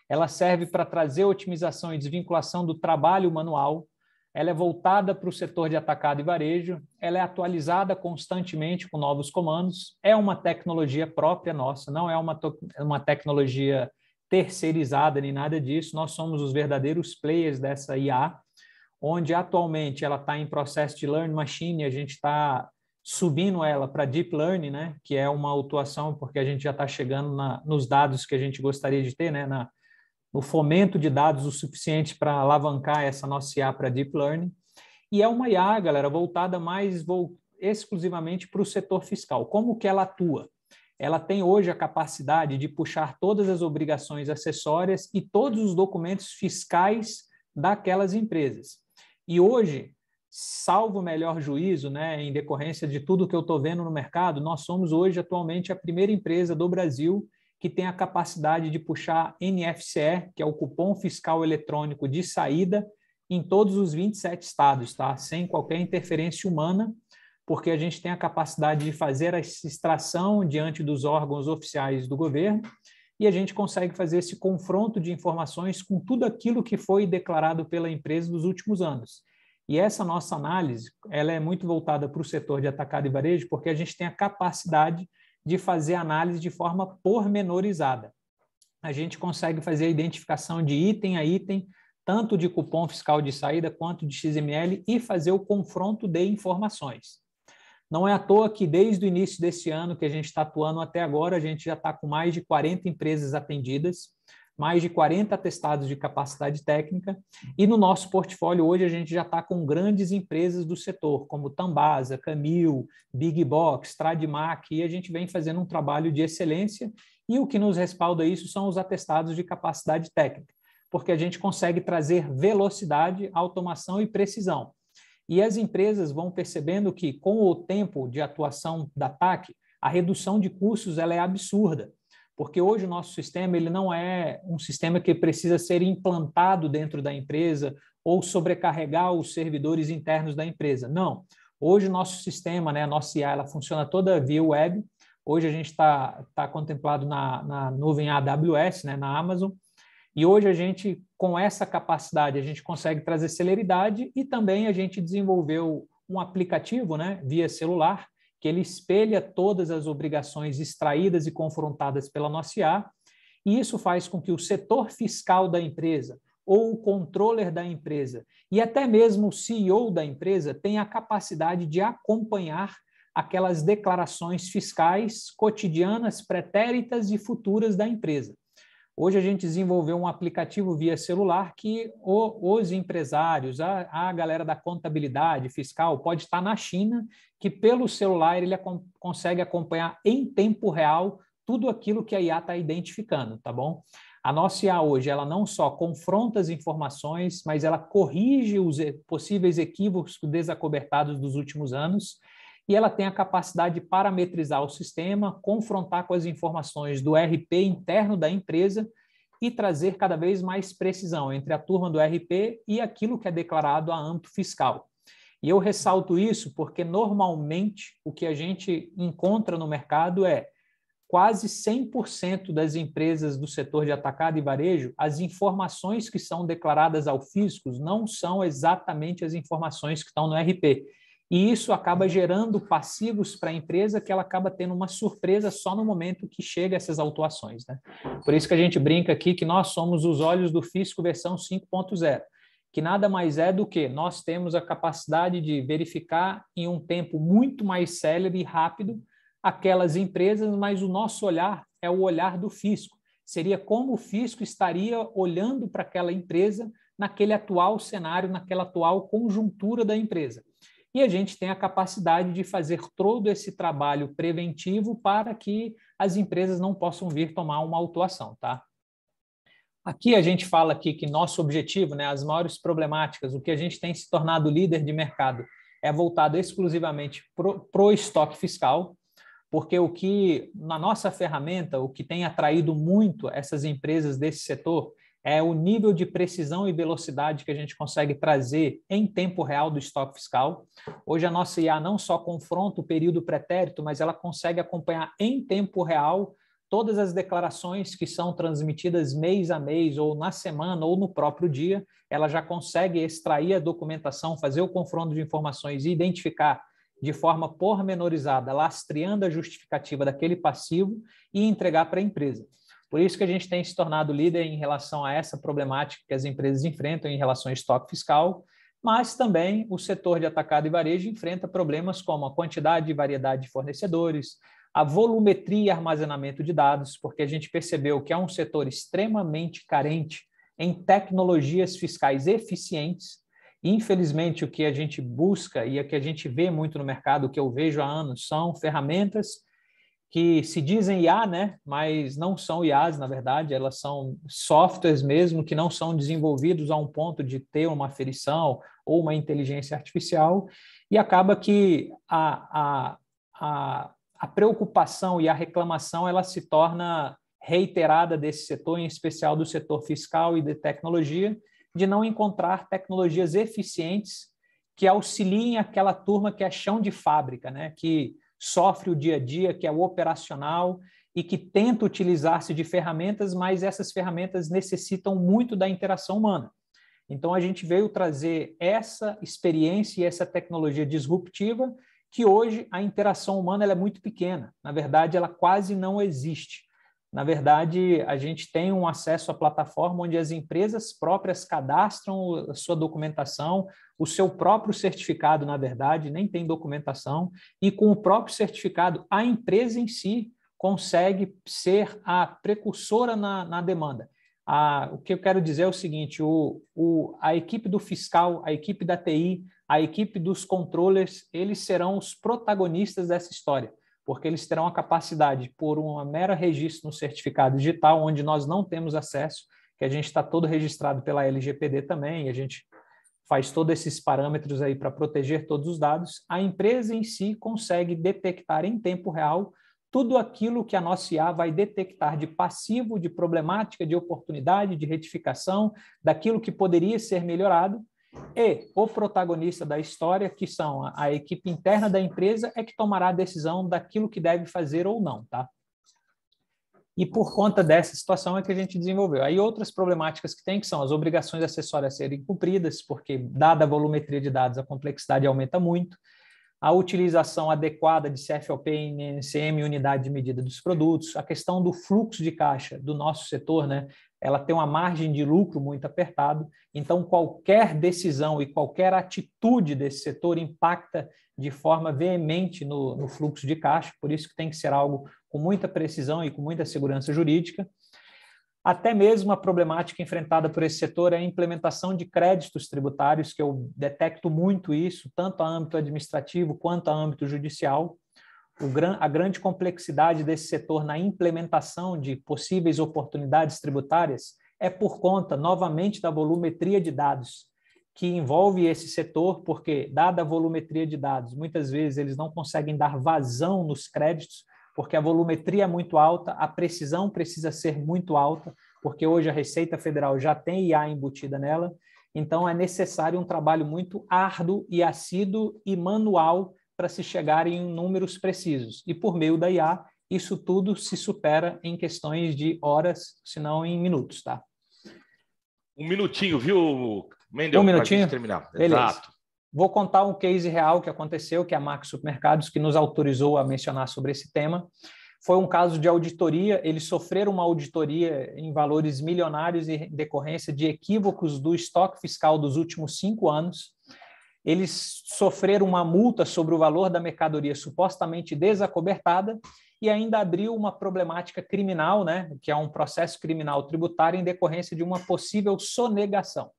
Ela serve para trazer otimização e desvinculação do trabalho manual ela é voltada para o setor de atacado e varejo, ela é atualizada constantemente com novos comandos, é uma tecnologia própria nossa, não é uma, uma tecnologia terceirizada nem nada disso, nós somos os verdadeiros players dessa IA, onde atualmente ela está em processo de Learn Machine, a gente está subindo ela para Deep Learning, né, que é uma autuação, porque a gente já está chegando na, nos dados que a gente gostaria de ter, né, na, no fomento de dados o suficiente para alavancar essa nossa IA para Deep Learning. E é uma IA, galera, voltada mais exclusivamente para o setor fiscal. Como que ela atua? Ela tem hoje a capacidade de puxar todas as obrigações acessórias e todos os documentos fiscais daquelas empresas. E hoje, salvo o melhor juízo, né, em decorrência de tudo que eu estou vendo no mercado, nós somos hoje atualmente a primeira empresa do Brasil que tem a capacidade de puxar NFCE, que é o cupom fiscal eletrônico de saída, em todos os 27 estados, tá? Sem qualquer interferência humana, porque a gente tem a capacidade de fazer essa extração diante dos órgãos oficiais do governo e a gente consegue fazer esse confronto de informações com tudo aquilo que foi declarado pela empresa nos últimos anos. E essa nossa análise, ela é muito voltada para o setor de atacado e varejo, porque a gente tem a capacidade de fazer análise de forma pormenorizada. A gente consegue fazer a identificação de item a item, tanto de cupom fiscal de saída quanto de XML, e fazer o confronto de informações. Não é à toa que, desde o início deste ano, que a gente está atuando até agora, a gente já está com mais de 40 empresas atendidas mais de 40 atestados de capacidade técnica, e no nosso portfólio hoje a gente já está com grandes empresas do setor, como Tambasa, Camil, Big Box, Tradmac, e a gente vem fazendo um trabalho de excelência, e o que nos respalda isso são os atestados de capacidade técnica, porque a gente consegue trazer velocidade, automação e precisão. E as empresas vão percebendo que, com o tempo de atuação da TAC, a redução de custos ela é absurda porque hoje o nosso sistema ele não é um sistema que precisa ser implantado dentro da empresa ou sobrecarregar os servidores internos da empresa. Não. Hoje o nosso sistema, né, a nossa IA, ela funciona toda via web. Hoje a gente está tá contemplado na, na nuvem AWS, né, na Amazon. E hoje a gente, com essa capacidade, a gente consegue trazer celeridade e também a gente desenvolveu um aplicativo né, via celular que ele espelha todas as obrigações extraídas e confrontadas pela nossa IA, e isso faz com que o setor fiscal da empresa, ou o controller da empresa, e até mesmo o CEO da empresa tenha a capacidade de acompanhar aquelas declarações fiscais cotidianas, pretéritas e futuras da empresa. Hoje a gente desenvolveu um aplicativo via celular que o, os empresários, a, a galera da contabilidade fiscal pode estar na China, que pelo celular ele consegue acompanhar em tempo real tudo aquilo que a IA está identificando, tá bom? A nossa IA hoje, ela não só confronta as informações, mas ela corrige os possíveis equívocos desacobertados dos últimos anos e ela tem a capacidade de parametrizar o sistema, confrontar com as informações do RP interno da empresa e trazer cada vez mais precisão entre a turma do RP e aquilo que é declarado a âmbito fiscal. E eu ressalto isso porque normalmente o que a gente encontra no mercado é quase 100% das empresas do setor de atacado e varejo, as informações que são declaradas ao fisco não são exatamente as informações que estão no RP. E isso acaba gerando passivos para a empresa que ela acaba tendo uma surpresa só no momento que chega essas autuações. Né? Por isso que a gente brinca aqui que nós somos os olhos do fisco versão 5.0, que nada mais é do que nós temos a capacidade de verificar em um tempo muito mais célere e rápido aquelas empresas, mas o nosso olhar é o olhar do fisco. Seria como o fisco estaria olhando para aquela empresa naquele atual cenário, naquela atual conjuntura da empresa e a gente tem a capacidade de fazer todo esse trabalho preventivo para que as empresas não possam vir tomar uma autuação, tá? Aqui a gente fala aqui que nosso objetivo, né, as maiores problemáticas, o que a gente tem se tornado líder de mercado é voltado exclusivamente para o estoque fiscal, porque o que na nossa ferramenta, o que tem atraído muito essas empresas desse setor é o nível de precisão e velocidade que a gente consegue trazer em tempo real do estoque fiscal. Hoje a nossa IA não só confronta o período pretérito, mas ela consegue acompanhar em tempo real todas as declarações que são transmitidas mês a mês, ou na semana, ou no próprio dia. Ela já consegue extrair a documentação, fazer o confronto de informações e identificar de forma pormenorizada, lastreando a justificativa daquele passivo e entregar para a empresa. Por isso que a gente tem se tornado líder em relação a essa problemática que as empresas enfrentam em relação ao estoque fiscal, mas também o setor de atacado e varejo enfrenta problemas como a quantidade e variedade de fornecedores, a volumetria e armazenamento de dados, porque a gente percebeu que é um setor extremamente carente em tecnologias fiscais eficientes. Infelizmente, o que a gente busca e o que a gente vê muito no mercado, o que eu vejo há anos, são ferramentas que se dizem IA, né? mas não são IAs, na verdade, elas são softwares mesmo que não são desenvolvidos a um ponto de ter uma aferição ou uma inteligência artificial, e acaba que a, a, a, a preocupação e a reclamação ela se torna reiterada desse setor, em especial do setor fiscal e de tecnologia, de não encontrar tecnologias eficientes que auxiliem aquela turma que é chão de fábrica, né? que sofre o dia a dia, que é o operacional e que tenta utilizar-se de ferramentas, mas essas ferramentas necessitam muito da interação humana. Então, a gente veio trazer essa experiência e essa tecnologia disruptiva, que hoje a interação humana é muito pequena. Na verdade, ela quase não existe. Na verdade, a gente tem um acesso à plataforma onde as empresas próprias cadastram a sua documentação, o seu próprio certificado, na verdade, nem tem documentação, e com o próprio certificado, a empresa em si consegue ser a precursora na, na demanda. A, o que eu quero dizer é o seguinte: o, o, a equipe do fiscal, a equipe da TI, a equipe dos controllers, eles serão os protagonistas dessa história porque eles terão a capacidade, por uma mera registro no certificado digital, onde nós não temos acesso, que a gente está todo registrado pela LGPD também, a gente faz todos esses parâmetros aí para proteger todos os dados, a empresa em si consegue detectar em tempo real tudo aquilo que a nossa IA vai detectar de passivo, de problemática, de oportunidade, de retificação, daquilo que poderia ser melhorado, e o protagonista da história, que são a, a equipe interna da empresa, é que tomará a decisão daquilo que deve fazer ou não, tá? E por conta dessa situação é que a gente desenvolveu. Aí outras problemáticas que tem que são as obrigações acessórias serem cumpridas, porque dada a volumetria de dados, a complexidade aumenta muito. A utilização adequada de CFOP e NCM, unidade de medida dos produtos, a questão do fluxo de caixa do nosso setor, né? ela tem uma margem de lucro muito apertada, então qualquer decisão e qualquer atitude desse setor impacta de forma veemente no, no, fluxo de caixa, por isso que tem que ser algo com muita precisão e com muita segurança jurídica. Até mesmo a problemática enfrentada por esse setor é a implementação de créditos tributários, que eu detecto muito isso, tanto a âmbito administrativo quanto a âmbito judicial gran, a grande complexidade desse setor na implementação de possíveis oportunidades tributárias é por conta, novamente, da volumetria de dados que envolve esse setor, porque, dada a volumetria de dados, muitas vezes eles não conseguem dar vazão nos créditos, porque a volumetria é muito alta, a precisão precisa ser muito alta, porque hoje a Receita Federal já tem IA embutida nela, então é necessário um trabalho muito árduo e assíduo e manual para se chegar em números precisos. E por meio da IA, isso tudo se supera em questões de horas, se não em minutos, tá? Um minutinho, viu, Mendel? Um minutinho? Terminar. Beleza. Exato. Vou contar um case real que aconteceu, que é a Max Supermercados, que nos autorizou a mencionar sobre esse tema. Foi um caso de auditoria, eles sofreram uma auditoria em valores milionários em decorrência de equívocos do estoque fiscal dos últimos cinco anos eles sofreram uma multa sobre o valor da mercadoria supostamente desacobertada e ainda abriu uma problemática criminal, né, que é um processo criminal tributário em decorrência de uma possível sonegação.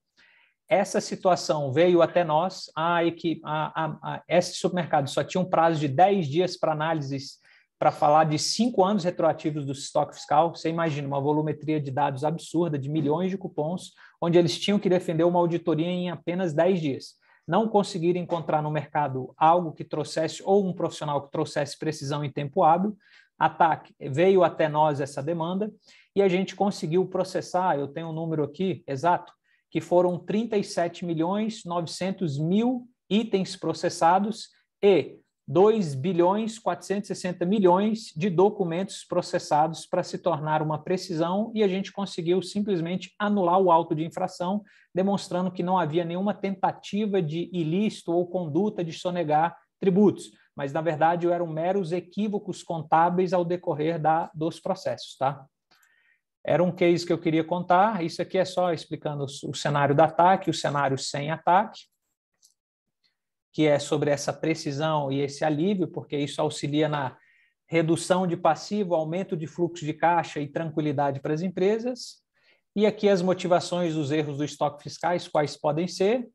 Essa situação veio até nós, a, equipe, a, a, a esse supermercado só tinha um prazo de 10 dias para análises para falar de cinco anos retroativos do estoque fiscal. Você imagina uma volumetria de dados absurda, de milhões de cupons, onde eles tinham que defender uma auditoria em apenas 10 dias não conseguir encontrar no mercado algo que trouxesse, ou um profissional que trouxesse precisão em tempo hábil, ataque, veio até nós essa demanda, e a gente conseguiu processar, eu tenho um número aqui exato, que foram 37 milhões 900 mil itens processados e 2 bilhões 460 milhões de documentos processados para se tornar uma precisão e a gente conseguiu simplesmente anular o auto de infração, demonstrando que não havia nenhuma tentativa de ilícito ou conduta de sonegar tributos, mas na verdade eram meros equívocos contábeis ao decorrer da, dos processos, tá? Era um case que eu queria contar. Isso aqui é só explicando o cenário do ataque, o cenário sem ataque que é sobre essa precisão e esse alívio, porque isso auxilia na redução de passivo, aumento de fluxo de caixa e tranquilidade para as empresas. E aqui as motivações dos erros do estoque fiscais, quais podem ser.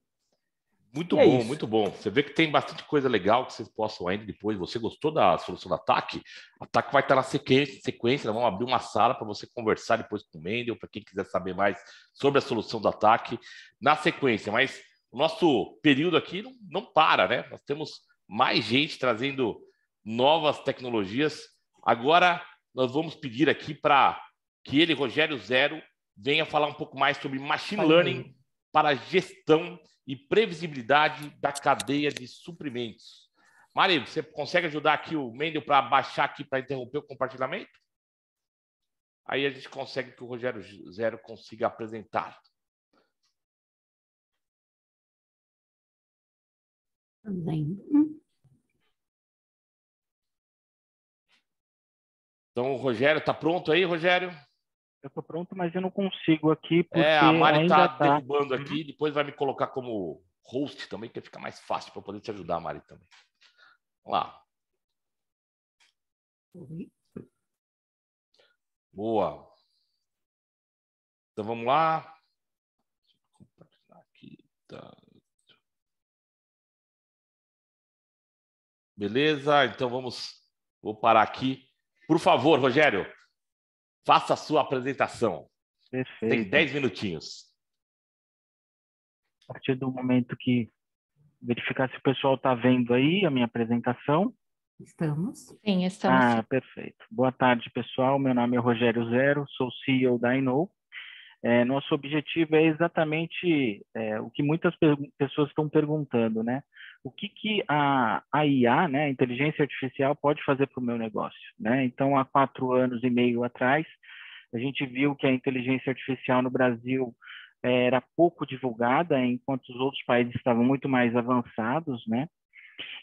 Muito é bom, muito bom. Você vê que tem bastante coisa legal que vocês possam ainda depois. Você gostou da solução do ataque? Ataque vai estar na sequência, sequência vamos abrir uma sala para você conversar depois com o Mendel, para quem quiser saber mais sobre a solução do ataque na sequência. Mas nosso período aqui não, não para, né? Nós temos mais gente trazendo novas tecnologias. Agora nós vamos pedir aqui para que ele, Rogério Zero, venha falar um pouco mais sobre machine learning para gestão e previsibilidade da cadeia de suprimentos. Mari, você consegue ajudar aqui o Mendel para baixar aqui para interromper o compartilhamento? Aí a gente consegue que o Rogério Zero consiga apresentar. Então, o Rogério, está pronto aí, Rogério? Eu estou pronto, mas eu não consigo aqui. Porque é, a Mari está tá derrubando aqui, uhum. depois vai me colocar como host também, que fica mais fácil para poder te ajudar, Mari, também. Vamos lá. Boa. Então vamos lá. Deixa eu compartilhar aqui. Tá. Beleza? Então vamos. Vou parar aqui. Por favor, Rogério, faça a sua apresentação. Perfeito. Tem 10 minutinhos. A partir do momento que verificar se o pessoal está vendo aí a minha apresentação. Estamos. Sim, estamos. Ah, perfeito. Boa tarde, pessoal. Meu nome é Rogério Zero, sou CEO da Inno. É, nosso objetivo é exatamente é, o que muitas pessoas estão perguntando, né? o que, que a, a IA, né, a inteligência artificial, pode fazer para o meu negócio. Né? Então, há quatro anos e meio atrás, a gente viu que a inteligência artificial no Brasil eh, era pouco divulgada, enquanto os outros países estavam muito mais avançados, né?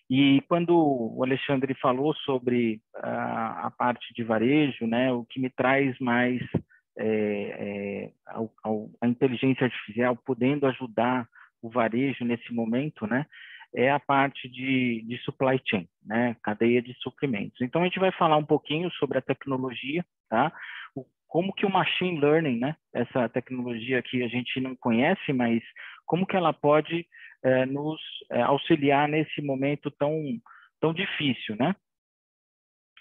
E quando o Alexandre falou sobre a, a parte de varejo, né, o que me traz mais é, é, ao, ao, a inteligência artificial podendo ajudar o varejo nesse momento, né, é a parte de, de supply chain, né? cadeia de suprimentos. Então, a gente vai falar um pouquinho sobre a tecnologia, tá? O, como que o machine learning, né? essa tecnologia que a gente não conhece, mas como que ela pode é, nos é, auxiliar nesse momento tão, tão difícil, né?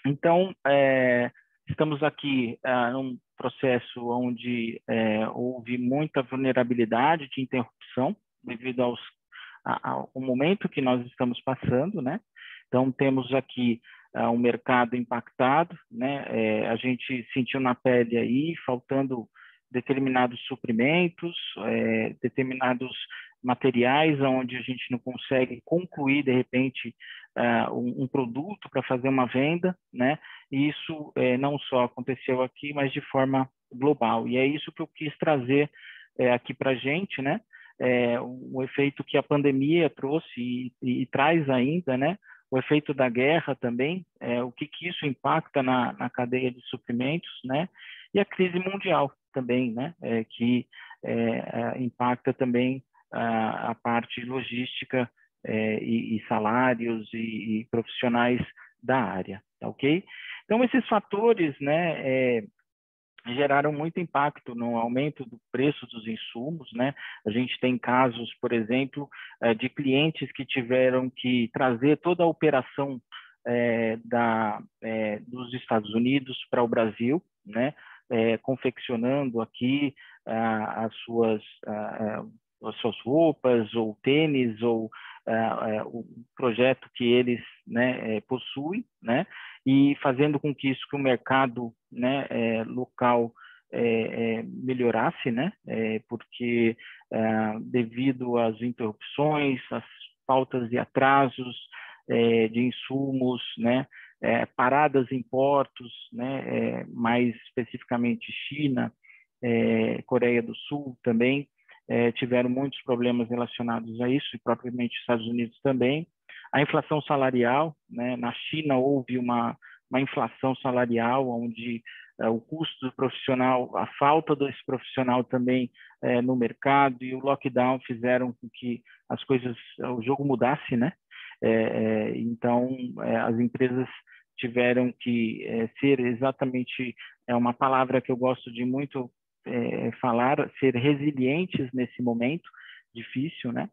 Então, é, estamos aqui é, num processo onde é, houve muita vulnerabilidade de interrupção devido aos a, o momento que nós estamos passando, né? Então temos aqui ah, um mercado impactado, né? É, a gente sentiu na pele aí faltando determinados suprimentos, é, determinados materiais onde a gente não consegue concluir de repente uh, um, produto para fazer uma venda, né? E isso é, não só aconteceu aqui, mas de forma global. E é isso que eu quis trazer é, aqui para a gente, né? é, o efeito que a pandemia trouxe e, e, e, traz ainda, né? O efeito da guerra também, é, o que, que isso impacta na, na cadeia de suprimentos, né? E a crise mundial também, né? É, que é, é, impacta também a, a parte logística é, e, e, salários e, profissionais da área, tá ok? Então, esses fatores, né? geraram muito impacto no aumento do preço dos insumos, né? A gente tem casos, por exemplo, eh, de clientes que tiveram que trazer toda a operação é, da, é, dos Estados Unidos para o Brasil, né? É, confeccionando aqui ah, as suas ah, ah, as suas roupas ou tênis ou o projeto que eles né, possuem, né? e fazendo com que isso que o mercado né, é, local é, é, melhorasse, né? É, porque é, devido às interrupções, às faltas e atrasos é, de insumos, né? paradas em portos, né? mais especificamente China, Coreia do Sul também, tiveram muitos problemas relacionados a isso, e propriamente Estados Unidos também, a inflação salarial, né? na China houve uma, uma inflação salarial onde uh, o custo do profissional, a falta desse profissional também uh, no mercado e o lockdown fizeram com que as coisas, eh, o jogo mudasse, né? É, então, é, as empresas tiveram que é, ser exatamente é uma palavra que eu gosto de muito falar, ser resilientes nesse momento difícil, né?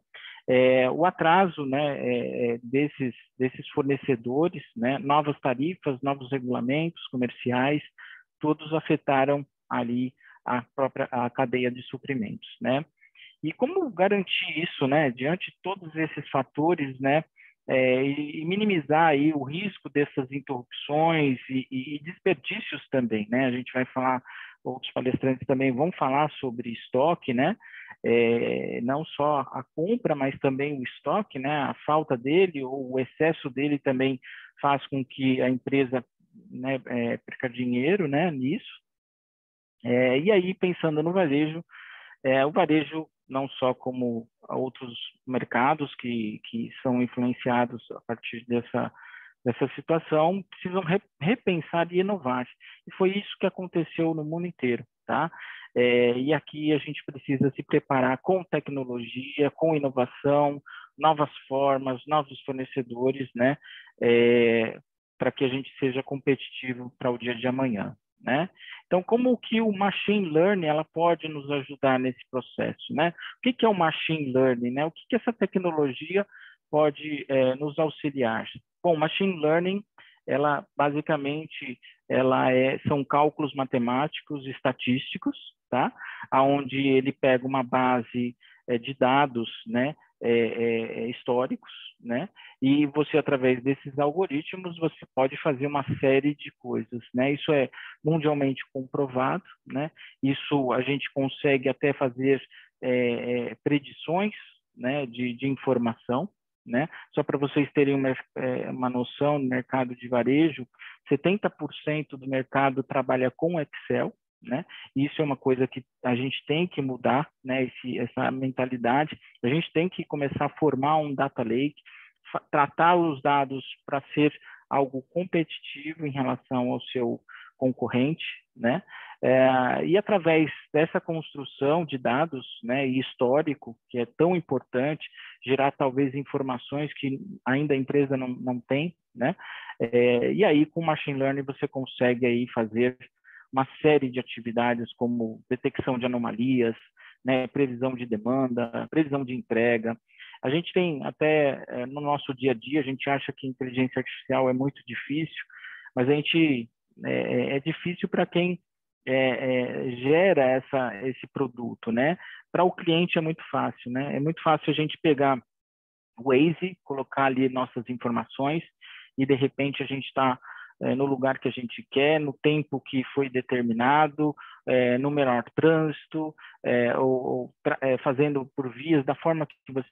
É, o atraso né, é, é, desses, desses fornecedores, né, novas tarifas, novos regulamentos comerciais, todos afetaram ali a própria a cadeia de suprimentos. Né? E como garantir isso né, diante de todos esses fatores né, é, e minimizar aí o risco dessas interrupções e, e, desperdícios também? Né? A gente vai falar outros palestrantes também vão falar sobre estoque, né? É, não só a compra, mas também o estoque, né? A falta dele ou o excesso dele também faz com que a empresa né, é, perca dinheiro, né? Nisso. É, e aí pensando no varejo, é, o varejo não só como outros mercados que, que são influenciados a partir dessa dessa situação precisam repensar e inovar. E foi isso que aconteceu no mundo inteiro, tá? É, e aqui a gente precisa se preparar com tecnologia, com inovação, novas formas, novos fornecedores, né? É, para que a gente seja competitivo para o dia de amanhã, né? Então, como que o machine learning ela pode nos ajudar nesse processo, né? O que, que é o machine learning, né? O que, que essa tecnologia pode é, nos auxiliar? Bom, machine learning, ela basicamente ela é, são cálculos matemáticos estatísticos, tá? Aonde ele pega uma base é, de dados, né? É, é, é, históricos, né? E você através desses algoritmos você pode fazer uma série de coisas, né? Isso é mundialmente comprovado, né? Isso a gente consegue até fazer é, predições, né? De, de informação, né? Só para vocês terem uma, é, uma noção, no mercado de varejo, 70% do mercado trabalha com Excel, né? Isso é uma coisa que a gente tem que mudar, né? Esse, essa mentalidade. A gente tem que começar a formar um data lake, tratar os dados para ser algo competitivo em relação ao seu concorrente, né? É, e através dessa construção de dados né, e histórico, que é tão importante, gerar talvez informações que ainda a empresa não, não tem, né? É, e aí, com machine learning, você consegue aí fazer uma série de atividades como detecção de anomalias, né, previsão de demanda, previsão de entrega. A gente tem até é, no nosso dia a dia, a gente acha que inteligência artificial é muito difícil, mas a gente é, é, é difícil para quem é, é, gera essa, esse produto, né? Para o cliente é muito fácil, né? É muito fácil a gente pegar o Waze, colocar ali nossas informações e de repente a gente está é, no lugar que a gente quer, no tempo que foi determinado, é, no menor trânsito, é, ou, ou fazendo por vias da forma que você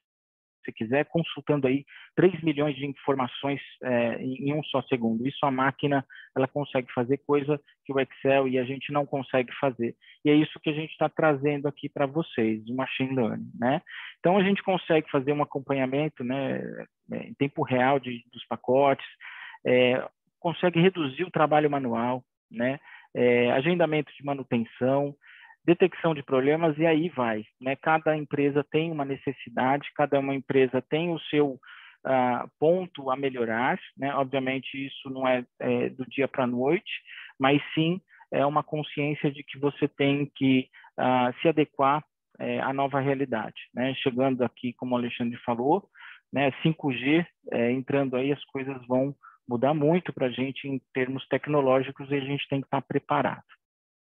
você quiser, consultando aí 3 milhões de informações é, em um só segundo. Isso a máquina ela consegue fazer coisa que o Excel e a gente não consegue fazer. E é isso que a gente está trazendo aqui para vocês, o machine learning, né? Então a gente consegue fazer um acompanhamento, né, é, em tempo real de, dos pacotes, é, consegue reduzir o trabalho manual, né? É, agendamento de manutenção, detecção de problemas e aí vai. Né? Cada empresa tem uma necessidade, cada uma empresa tem o seu uh, ponto a melhorar. Né? Obviamente, isso não é, é do dia para a noite, mas sim é uma consciência de que você tem que uh, se adequar uh, à nova realidade. Né? Chegando aqui, como o Alexandre falou, né, 5G é, entrando aí, as coisas vão mudar muito para a gente em termos tecnológicos e a gente tem que estar tá preparado.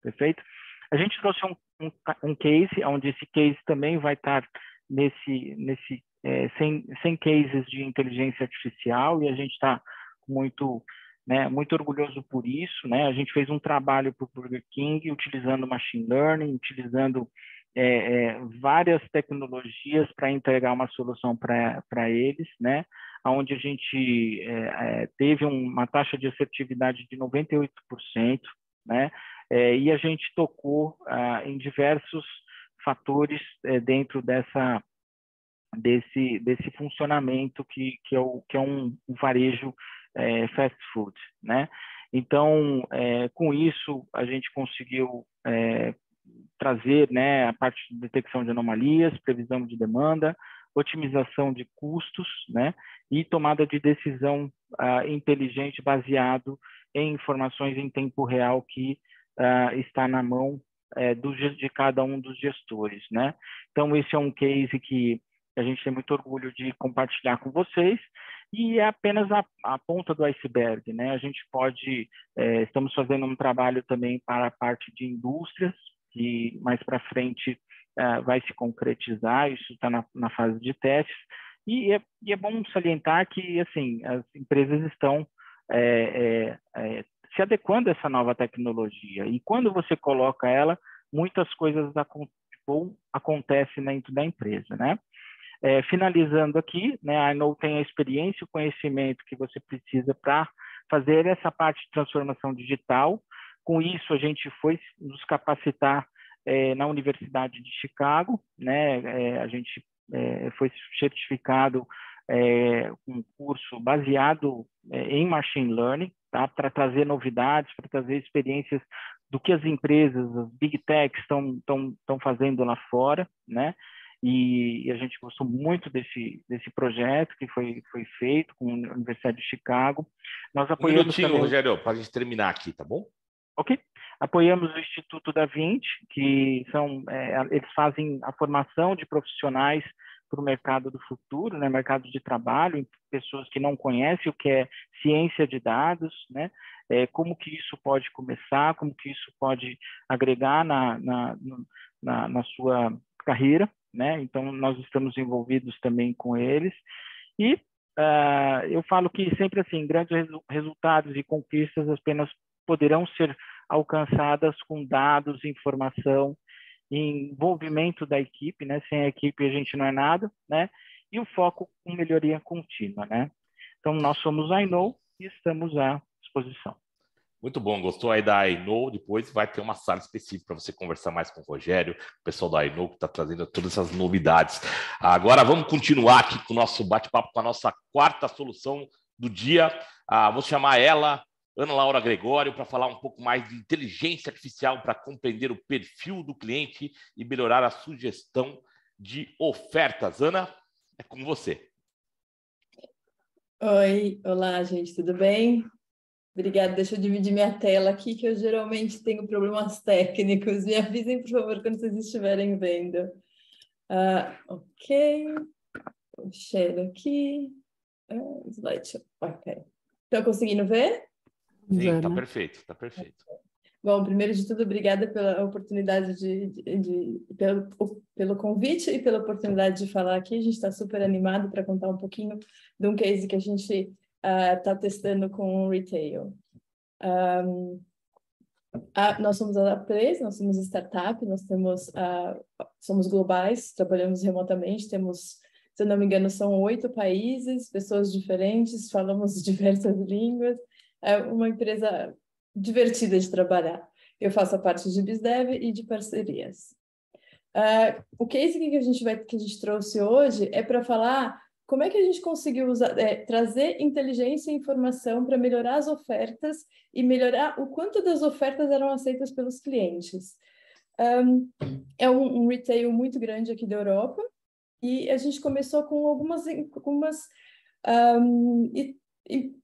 Perfeito? A gente trouxe um, um, um case, onde esse case também vai estar nesse, nesse é, 100, cases de inteligência artificial e a gente está muito né, muito orgulhoso por isso, né? A gente fez um trabalho para o Burger King utilizando machine learning, utilizando é, é, várias tecnologias para entregar uma solução para eles, né? Onde a gente é, é teve uma taxa de assertividade de 98%, né? É, e a gente tocou ah, em diversos fatores é, dentro dessa desse desse funcionamento que que é, o, que é um, um varejo é, fast food, né? Então, é, com isso a gente conseguiu é, trazer, né, a parte de detecção de anomalias, previsão de demanda, otimização de custos, né, e tomada de decisão ah, inteligente baseado em informações em tempo real que uh, está na mão é, eh, do, de cada um dos gestores, né? Então, esse é um case que a gente tem muito orgulho de compartilhar com vocês e é apenas a, a ponta do iceberg, né? A gente pode, eh, estamos fazendo um trabalho também para a parte de indústrias, que mais para frente ah, vai se concretizar, isso está na, na, fase de testes, e é, e é bom salientar que, assim, as empresas estão é, é, se adequando a essa nova tecnologia. E quando você coloca ela, muitas coisas tipo, acontecem dentro da empresa, né? É, finalizando aqui, né, a Arnold tem a experiência e o conhecimento que você precisa para fazer essa parte de transformação digital. Com isso, a gente foi nos capacitar é, na Universidade de Chicago, né? É, a gente é, foi certificado é, um curso baseado é, em machine learning, tá? para trazer novidades, para trazer experiências do que as empresas, as big techs estão fazendo lá fora, né? E, e, a gente gostou muito desse, desse projeto que foi, foi feito com a Universidade de Chicago. Nós apoiamos um minutinho, também... Rogério, para a gente terminar aqui, tá bom? Ok. Apoiamos o Instituto da Vinci, que são, é, eles fazem a formação de profissionais para o mercado do futuro, né, mercado de trabalho, pessoas que não conhecem o que é ciência de dados, né, é, como que isso pode começar, como que isso pode agregar na, na, na, na sua carreira, né, então nós estamos envolvidos também com eles, e uh, eu falo que sempre assim, grandes resu resultados e conquistas apenas poderão ser alcançadas com dados, informação, envolvimento da equipe, né? Sem a equipe a gente não é nada, né? E o foco em melhoria contínua, né? Então nós somos a Inou e estamos à disposição. Muito bom, gostou aí da Inou? Depois vai ter uma sala específica para você conversar mais com o Rogério, o pessoal da Inou que está trazendo todas essas novidades. Agora vamos continuar aqui com o nosso bate-papo com a nossa quarta solução do dia. Ah, vou chamar ela, Ana Laura Gregório para falar um pouco mais de inteligência artificial para compreender o perfil do cliente e melhorar a sugestão de ofertas. Ana, é com você. Oi, olá, gente, tudo bem? Obrigada, deixa eu dividir minha tela aqui, que eu geralmente tenho problemas técnicos. Me avisem, por favor, quando vocês estiverem vendo. Uh, ok, vou cheiro aqui. Uh, ah, slideshow, ok. Estão conseguindo ver? Sim, Ana. tá perfeito, tá perfeito. Bom, primeiro de tudo, obrigada pela oportunidade de, de, de pelo, pelo convite e pela oportunidade de falar aqui. A gente está super animado para contar um pouquinho de um case que a gente está ah, uh, testando com o retail. Um, a, nós somos a Place, nós somos startup, nós temos uh, somos globais, trabalhamos remotamente, temos se eu não me engano, são oito países, pessoas diferentes, falamos diversas línguas, é uma empresa divertida de trabalhar. Eu faço a parte de BizDev e de parcerias. Uh, o case que a gente vai que a gente trouxe hoje é para falar como é que a gente conseguiu usar, é, trazer inteligência e informação para melhorar as ofertas e melhorar o quanto das ofertas eram aceitas pelos clientes. Um, é um, um, retail muito grande aqui da Europa e a gente começou com algumas, algumas um, e, e,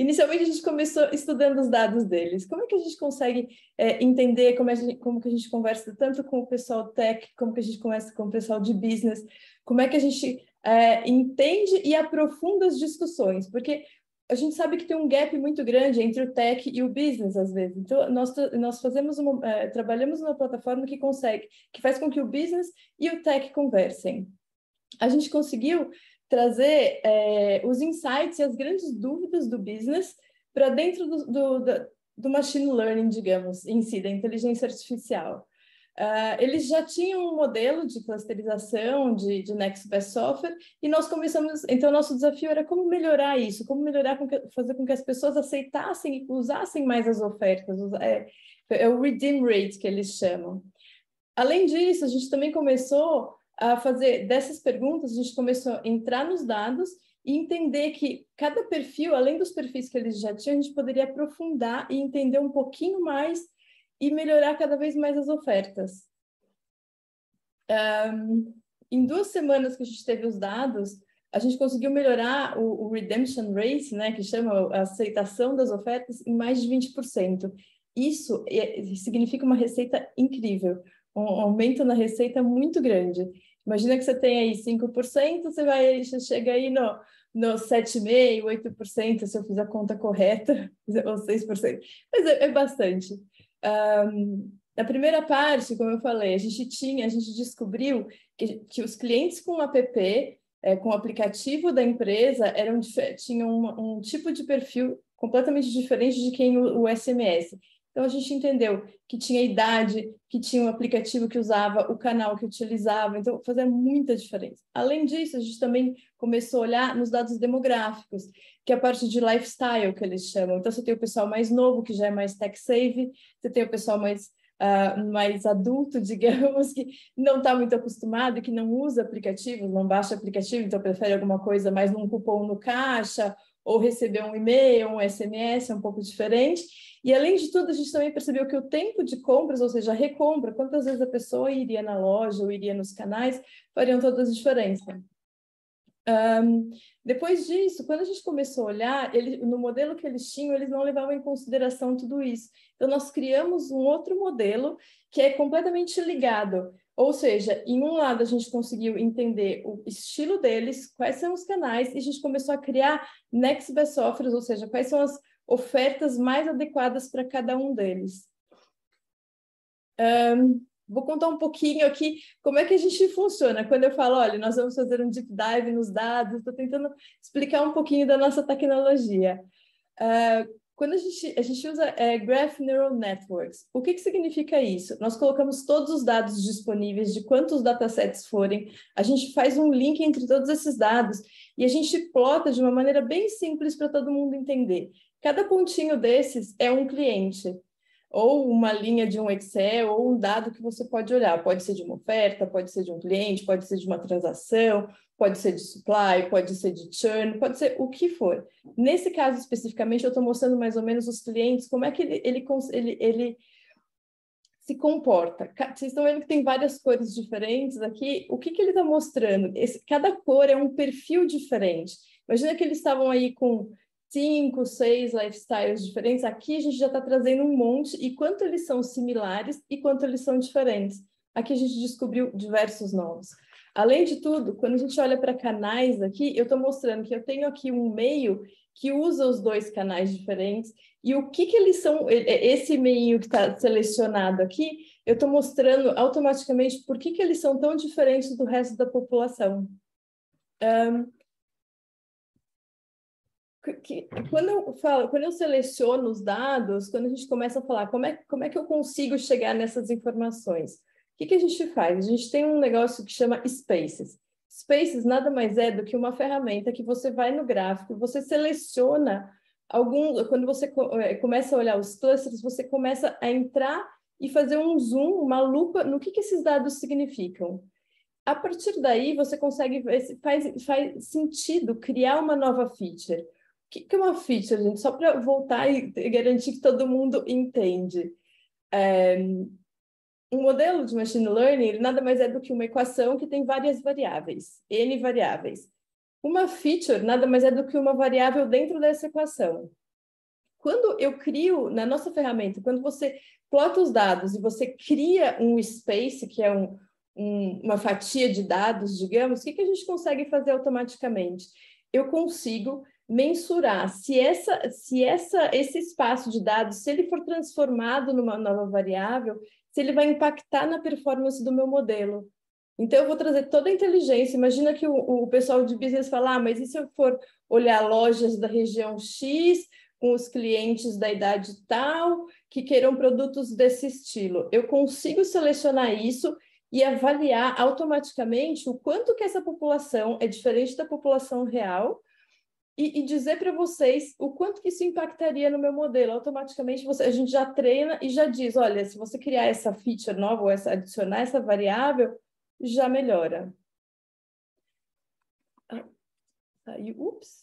Inicialmente a gente começou estudando os dados deles. Como é que a gente consegue é, entender como, é gente, como que a gente conversa tanto com o pessoal tech, como que a gente conversa com o pessoal de business, como é que a gente é, entende e aprofunda as discussões? Porque a gente sabe que tem um gap muito grande entre o tech e o business às vezes. Então nós, nós fazemos uma, é, trabalhamos numa plataforma que consegue, que faz com que o business e o tech conversem. A gente conseguiu trazer é, os insights e as grandes dúvidas do business para dentro do, do, do, machine learning, digamos, em si, da inteligência artificial. Uh, eles já tinham um modelo de clusterização, de, de Next Best Software, e nós começamos. Então, nosso desafio era como melhorar isso, como melhorar, com que, fazer com que as pessoas aceitassem e usassem mais as ofertas, é, é o redeem rate que eles chamam. Além disso, a gente também começou a fazer dessas perguntas, a gente começou a entrar nos dados e entender que cada perfil, além dos perfis que eles já tinham, a gente poderia aprofundar e entender um pouquinho mais e melhorar cada vez mais as ofertas. Um, em duas semanas que a gente teve os dados, a gente conseguiu melhorar o, o redemption rate, né, que chama a aceitação das ofertas, em mais de 20%. Isso é, significa uma receita incrível, um aumento na receita muito grande. Imagina que você tem aí 5%, você vai, você chega aí no, no 7,5%, 8%, se eu fiz a conta correta, ou 6%. Mas é, é bastante. Um, na primeira parte, como eu falei, a gente tinha, a gente descobriu que, que os clientes com o app, é, com o aplicativo da empresa, eram tinham um, um tipo de perfil completamente diferente de quem o, o SMS. Então a gente entendeu que tinha idade, que tinha o um aplicativo que usava, o canal que utilizava, então fazia muita diferença. Além disso, a gente também começou a olhar nos dados demográficos, que é a parte de lifestyle que eles chamam. Então você tem o pessoal mais novo, que já é mais tech savvy, você tem o pessoal mais Uh, mais adulto, digamos, que não está muito acostumado, que não usa aplicativos, não baixa aplicativo, então prefere alguma coisa mais num cupom no caixa ou receber um e-mail, um SMS, é um pouco diferente. E além de tudo, a gente também percebeu que o tempo de compras, ou seja, a recompra, quantas vezes a pessoa iria na loja ou iria nos canais, fariam toda a diferença. Um, depois disso, quando a gente começou a olhar, ele, no modelo que eles tinham, eles não levavam em consideração tudo isso. Então, nós criamos um outro modelo que é completamente ligado ou seja, em um lado a gente conseguiu entender o estilo deles, quais são os canais, e a gente começou a criar next best offers, ou seja, quais são as ofertas mais adequadas para cada um deles. Um, vou contar um pouquinho aqui como é que a gente funciona. Quando eu falo, olha, nós vamos fazer um deep dive nos dados, estou tentando explicar um pouquinho da nossa tecnologia. Uh, quando a gente, a gente usa é, Graph Neural Networks, o que, que significa isso? Nós colocamos todos os dados disponíveis de quantos datasets forem, a gente faz um link entre todos esses dados e a gente plota de uma maneira bem simples para todo mundo entender. Cada pontinho desses é um cliente ou uma linha de um Excel, ou um dado que você pode olhar. Pode ser de uma oferta, pode ser de um cliente, pode ser de uma transação, pode ser de supply, pode ser de churn, pode ser o que for. Nesse caso especificamente, eu estou mostrando mais ou menos os clientes, como é que ele, ele, ele, ele se comporta. Vocês estão vendo que tem várias cores diferentes aqui. O que, que ele está mostrando? Esse, cada cor é um perfil diferente. Imagina que eles estavam aí com cinco, seis lifestyles diferentes. Aqui a gente já está trazendo um monte e quanto eles são similares e quanto eles são diferentes. Aqui a gente descobriu diversos novos. Além de tudo, quando a gente olha para canais aqui, eu estou mostrando que eu tenho aqui um meio que usa os dois canais diferentes e o que, que eles são, esse meio que está selecionado aqui, eu estou mostrando automaticamente por que, que eles são tão diferentes do resto da população. Um, que, quando eu falo, quando eu seleciono os dados, quando a gente começa a falar como é, como é que eu consigo chegar nessas informações, o que, que a gente faz? A gente tem um negócio que chama Spaces. Spaces nada mais é do que uma ferramenta que você vai no gráfico, você seleciona algum. Quando você é, começa a olhar os clusters, você começa a entrar e fazer um zoom, uma lupa no que, que esses dados significam. A partir daí, você consegue ver se faz, faz sentido criar uma nova feature que, que é uma ficha, gente? Só para voltar e garantir que todo mundo entende. É, um modelo de machine learning nada mais é do que uma equação que tem várias variáveis, n variáveis. Uma feature nada mais é do que uma variável dentro dessa equação. Quando eu crio na nossa ferramenta, quando você plota os dados e você cria um space, que é um, um, uma fatia de dados, digamos, o que, que a gente consegue fazer automaticamente? Eu consigo mensurar se, essa, se essa, esse espaço de dados, se ele for transformado numa nova variável, se ele vai impactar na performance do meu modelo. Então, eu vou trazer toda a inteligência. Imagina que o, o pessoal de business fala, ah, mas e se eu for olhar lojas da região X, com os clientes da idade tal, que queiram produtos desse estilo? Eu consigo selecionar isso e avaliar automaticamente o quanto que essa população é diferente da população real, e, e dizer para vocês o quanto que isso impactaria no meu modelo. Automaticamente você, a gente já treina e já diz, olha, se você criar essa feature nova ou essa, adicionar essa variável, já melhora. Ah, ups.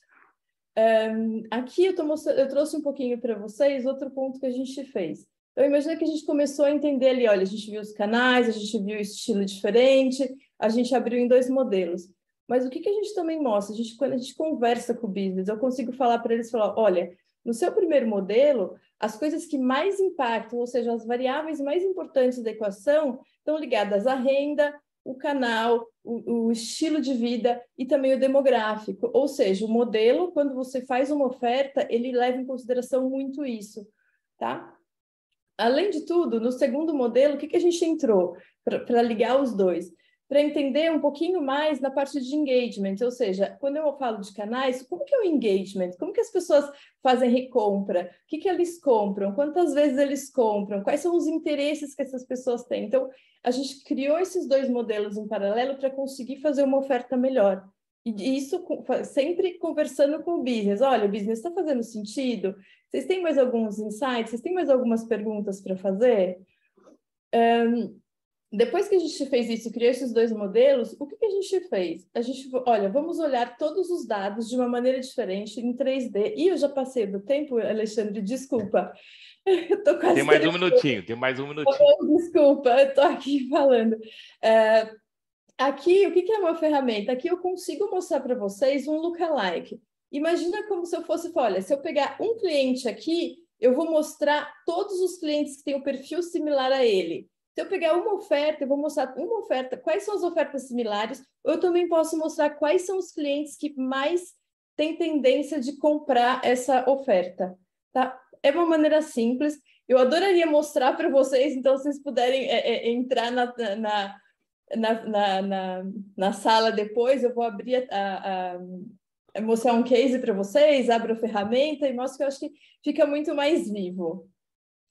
Um, aqui eu, tô eu trouxe um pouquinho para vocês outro ponto que a gente fez. Eu imagino que a gente começou a entender ali, olha, a gente viu os canais, a gente viu o estilo diferente, a gente abriu em dois modelos. Mas o que, que a gente também mostra? A gente, quando a gente conversa com o business, eu consigo falar para eles, falar, olha, no seu primeiro modelo, as coisas que mais impactam, ou seja, as variáveis mais importantes da equação, estão ligadas à renda, o canal, o, o, estilo de vida e também o demográfico. Ou seja, o modelo, quando você faz uma oferta, ele leva em consideração muito isso, tá? Além de tudo, no segundo modelo, o que, que a gente entrou para ligar os dois? para entender um pouquinho mais na parte de engagement, ou seja, quando eu falo de canais, como que é o engagement? Como que as pessoas fazem recompra? O que, que eles compram? Quantas vezes eles compram? Quais são os interesses que essas pessoas têm? Então, a gente criou esses dois modelos em paralelo para conseguir fazer uma oferta melhor. E isso sempre conversando com o business. Olha, o business está fazendo sentido? Vocês têm mais alguns insights? Vocês têm mais algumas perguntas para fazer? Um, depois que a gente fez isso, criou esses dois modelos, o que, que, a gente fez? A gente, olha, vamos olhar todos os dados de uma maneira diferente, em 3D. E eu já passei do tempo, Alexandre, desculpa. tem mais um minutinho, tem mais um minutinho. Desculpa, eu estou aqui falando. É, aqui, o que, que é uma ferramenta? Aqui eu consigo mostrar para vocês um lookalike. Imagina como se eu fosse, olha, se eu pegar um cliente aqui, eu vou mostrar todos os clientes que têm um perfil similar a ele. Então, eu pegar uma oferta, eu vou mostrar uma oferta, quais são as ofertas similares, ou eu também posso mostrar quais são os clientes que mais têm tendência de comprar essa oferta. Tá? É uma maneira simples. Eu adoraria mostrar para vocês, então, se vocês puderem é, é, entrar na, na na, na, na, na, sala depois, eu vou abrir a, a, a é, mostrar um case para vocês, abro a ferramenta e mostro que eu acho que fica muito mais vivo.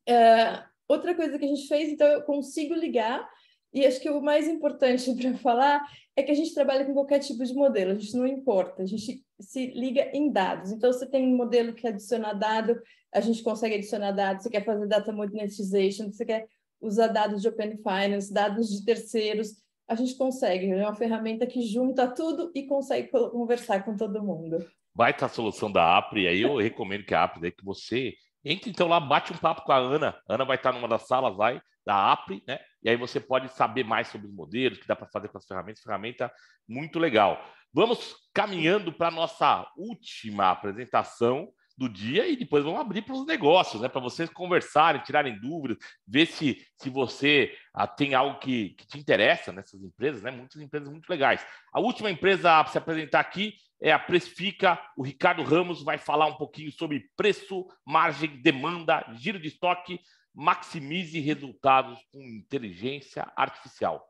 Uh, outra coisa que a gente fez, então eu consigo ligar. E acho que o mais importante para falar é que a gente trabalha com qualquer tipo de modelo, a gente não importa, a gente se liga em dados. Então, você tem um modelo que adiciona dado, a gente consegue adicionar dados, você quer fazer data monetization, você quer usar dados de Open Finance, dados de terceiros, a gente consegue. É uma ferramenta que junta tudo e consegue conversar com todo mundo. Vai estar a solução da Apri, aí eu recomendo que a Apri, que você entre então lá, bate um papo com a Ana. A Ana vai estar numa das salas lá da APRE, né? E aí você pode saber mais sobre os modelos, que dá para fazer com as ferramentas. Ferramenta muito legal. Vamos caminhando para a nossa última apresentação do dia e depois vamos abrir para os negócios, né? Para vocês conversarem, tirarem dúvidas, ver se, se você ah, tem algo que, que te interessa nessas empresas, né? Muitas empresas muito legais. A última empresa a se apresentar aqui é a Precifica. O Ricardo Ramos vai falar um pouquinho sobre preço, margem, demanda, giro de estoque. Maximize resultados com inteligência artificial.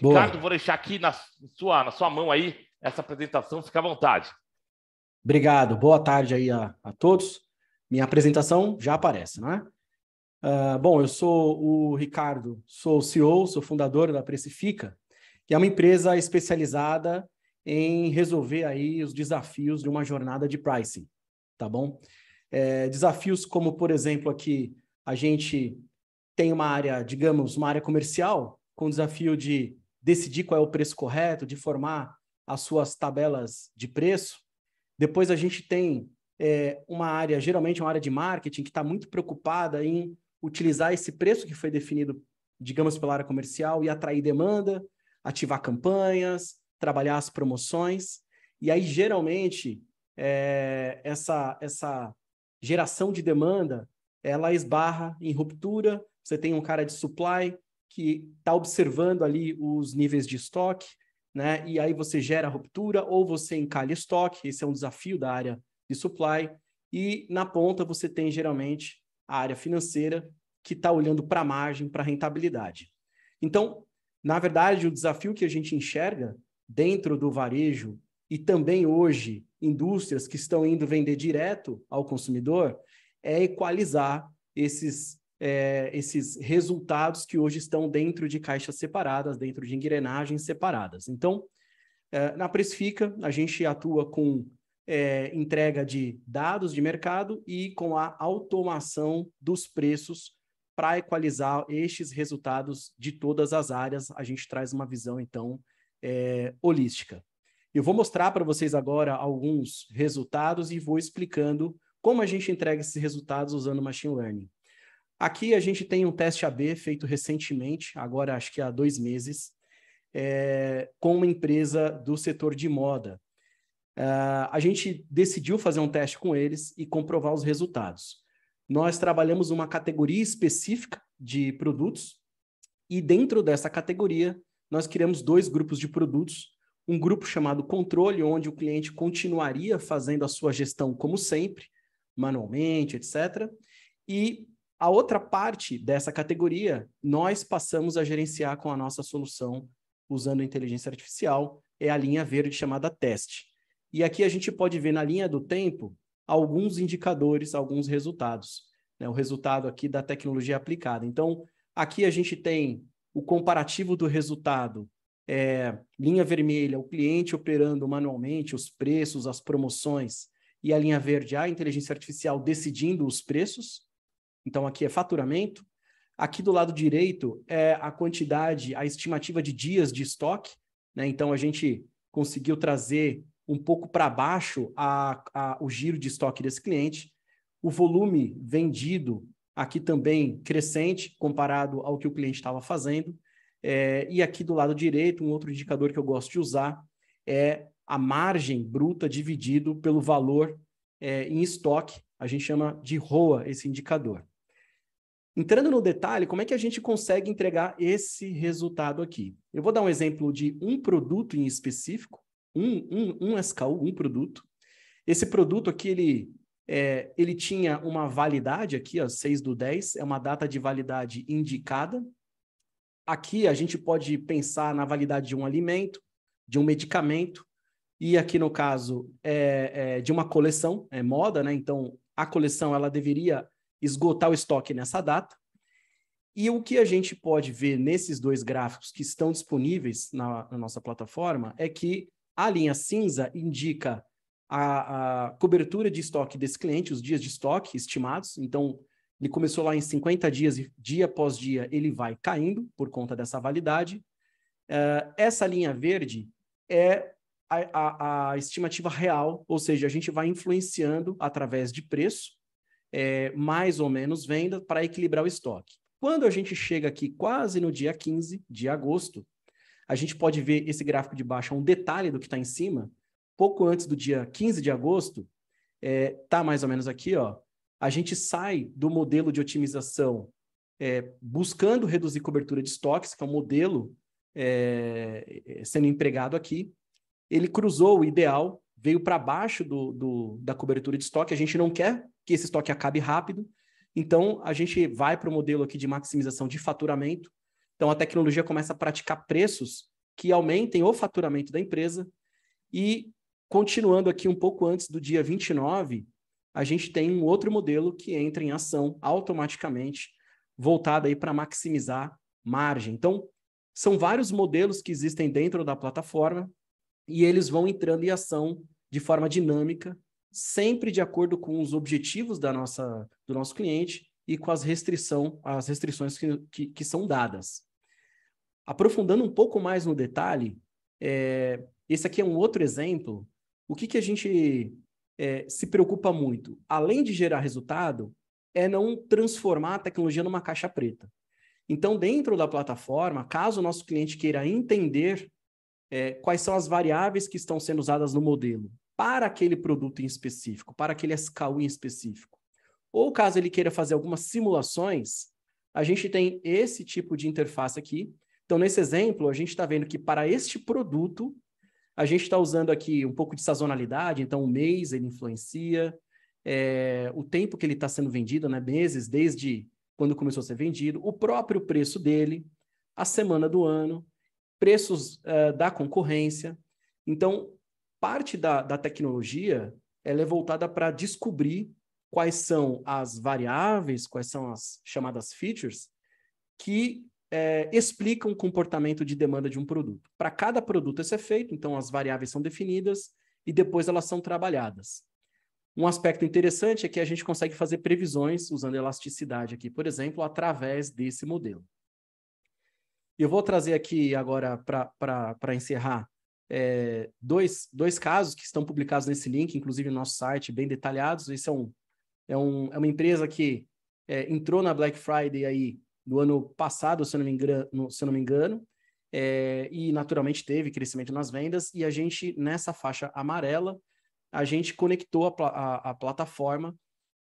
Boa. Ricardo, vou deixar aqui na sua, na sua mão aí essa apresentação, fica à vontade. Obrigado, boa tarde aí a, a todos. Minha apresentação já aparece, não é? Uh, bom, eu sou o Ricardo, sou o CEO, sou fundador da Precifica, que é uma empresa especializada em resolver aí os desafios de uma jornada de pricing, tá bom? É, desafios como, por exemplo, aqui a gente tem uma área, digamos, uma área comercial com o desafio de decidir qual é o preço correto, de formar as suas tabelas de preço. Depois a gente tem é, uma área, geralmente uma área de marketing, que está muito preocupada em utilizar esse preço que foi definido, digamos, pela área comercial e atrair demanda, ativar campanhas, trabalhar as promoções. E aí, geralmente, é, essa, essa geração de demanda ela esbarra em ruptura. Você tem um cara de supply que está observando ali os níveis de estoque, né? E aí você gera ruptura ou você encalha estoque. Esse é um desafio da área de supply. E na ponta você tem geralmente a área financeira que está olhando para a margem, para a rentabilidade. Então, na verdade, o desafio que a gente enxerga dentro do varejo e também hoje indústrias que estão indo vender direto ao consumidor é equalizar esses, é, esses resultados que hoje estão dentro de caixas separadas, dentro de engrenagens separadas. Então, é, na Precifica, a gente atua com é, entrega de dados de mercado e com a automação dos preços para equalizar estes resultados de todas as áreas. A gente traz uma visão, então, é, holística. Eu vou mostrar para vocês agora alguns resultados e vou explicando como a gente entrega esses resultados usando machine learning. Aqui a gente tem um teste AB feito recentemente, agora acho que há dois meses, é, com uma empresa do setor de moda. Uh, a gente decidiu fazer um teste com eles e comprovar os resultados. Nós trabalhamos uma categoria específica de produtos e dentro dessa categoria nós criamos dois grupos de produtos. Um grupo chamado controle, onde o cliente continuaria fazendo a sua gestão como sempre, manualmente, etc. E a outra parte dessa categoria, nós passamos a gerenciar com a nossa solução usando inteligência artificial, é a linha verde chamada teste. E aqui a gente pode ver na linha do tempo alguns indicadores, alguns resultados. Né? O resultado aqui da tecnologia aplicada. Então, aqui a gente tem o comparativo do resultado. É, linha vermelha, o cliente operando manualmente os preços, as promoções, e a linha verde, a inteligência artificial decidindo os preços. Então, aqui é faturamento. Aqui do lado direito é a quantidade, a estimativa de dias de estoque. Né? Então, a gente conseguiu trazer um pouco para baixo a, a, o giro de estoque desse cliente. O volume vendido aqui também crescente comparado ao que o cliente estava fazendo. É, e aqui do lado direito, um outro indicador que eu gosto de usar é a margem bruta dividido pelo valor é, em estoque. A gente chama de ROA esse indicador. Entrando no detalhe, como é que a gente consegue entregar esse resultado aqui? Eu vou dar um exemplo de um produto em específico, um, um, um SKU, um produto. Esse produto aqui, ele é, ele tinha uma validade aqui, ó, 6 do 10, é uma data de validade indicada. Aqui a gente pode pensar na validade de um alimento, de um medicamento, e aqui no caso é, é de uma coleção, é moda, né? Então a coleção ela deveria esgotar o estoque nessa data. E o que a gente pode ver nesses dois gráficos que estão disponíveis na, na nossa plataforma é que a linha cinza indica a, a cobertura de estoque desse cliente, os dias de estoque estimados. Então, ele começou lá em 50 dias e dia após dia ele vai caindo por conta dessa validade. Uh, essa linha verde é a, a, a, estimativa real, ou seja, a gente vai influenciando através de preço, é, mais ou menos venda, para equilibrar o estoque. Quando a gente chega aqui quase no dia 15 de agosto, a gente pode ver esse gráfico de baixo, é um detalhe do que está em cima, pouco antes do dia 15 de agosto, é, tá mais ou menos aqui, ó. A gente sai do modelo de otimização é, buscando reduzir cobertura de estoques, que é um modelo é, é sendo empregado aqui. Ele cruzou o ideal, veio para baixo do, do, da cobertura de estoque. A gente não quer que esse estoque acabe rápido, então a gente vai para o modelo aqui de maximização de faturamento. Então a tecnologia começa a praticar preços que aumentem o faturamento da empresa e Continuando aqui um pouco antes do dia 29, a gente tem um outro modelo que entra em ação automaticamente, voltado aí para maximizar margem. Então, são vários modelos que existem dentro da plataforma e eles vão entrando em ação de forma dinâmica, sempre de acordo com os objetivos da nossa, do nosso cliente e com as, restrição, as restrições que, que, que são dadas. Aprofundando um pouco mais no detalhe, é, esse aqui é um outro exemplo o que, que a gente é, se preocupa muito? Além de gerar resultado, é não transformar a tecnologia numa caixa preta. Então, dentro da plataforma, caso o nosso cliente queira entender é, quais são as variáveis que estão sendo usadas no modelo para aquele produto em específico, para aquele SKU em específico, ou caso ele queira fazer algumas simulações, a gente tem esse tipo de interface aqui. Então, nesse exemplo, a gente está vendo que para este produto, a gente está usando aqui um pouco de sazonalidade, então o mês ele influencia, é, o tempo que ele está sendo vendido, né, meses, desde quando começou a ser vendido, o próprio preço dele, a semana do ano, preços uh, da concorrência. Então, parte da, da tecnologia ela é voltada para descobrir quais são as variáveis, quais são as chamadas features que é, explicam o comportamento de demanda de um produto. Para cada produto isso é feito, então as variáveis são definidas e depois elas são trabalhadas. Um aspecto interessante é que a gente consegue fazer previsões usando elasticidade aqui, por exemplo, através desse modelo. Eu vou trazer aqui agora para encerrar é, dois, dois casos que estão publicados nesse link, inclusive no nosso site, bem detalhados. Esse é, um, é, um, é uma empresa que é, entrou na Black Friday aí do ano passado, se eu não me engano, se não me engano é, e naturalmente teve crescimento nas vendas, e a gente, nessa faixa amarela, a gente conectou a, a, a plataforma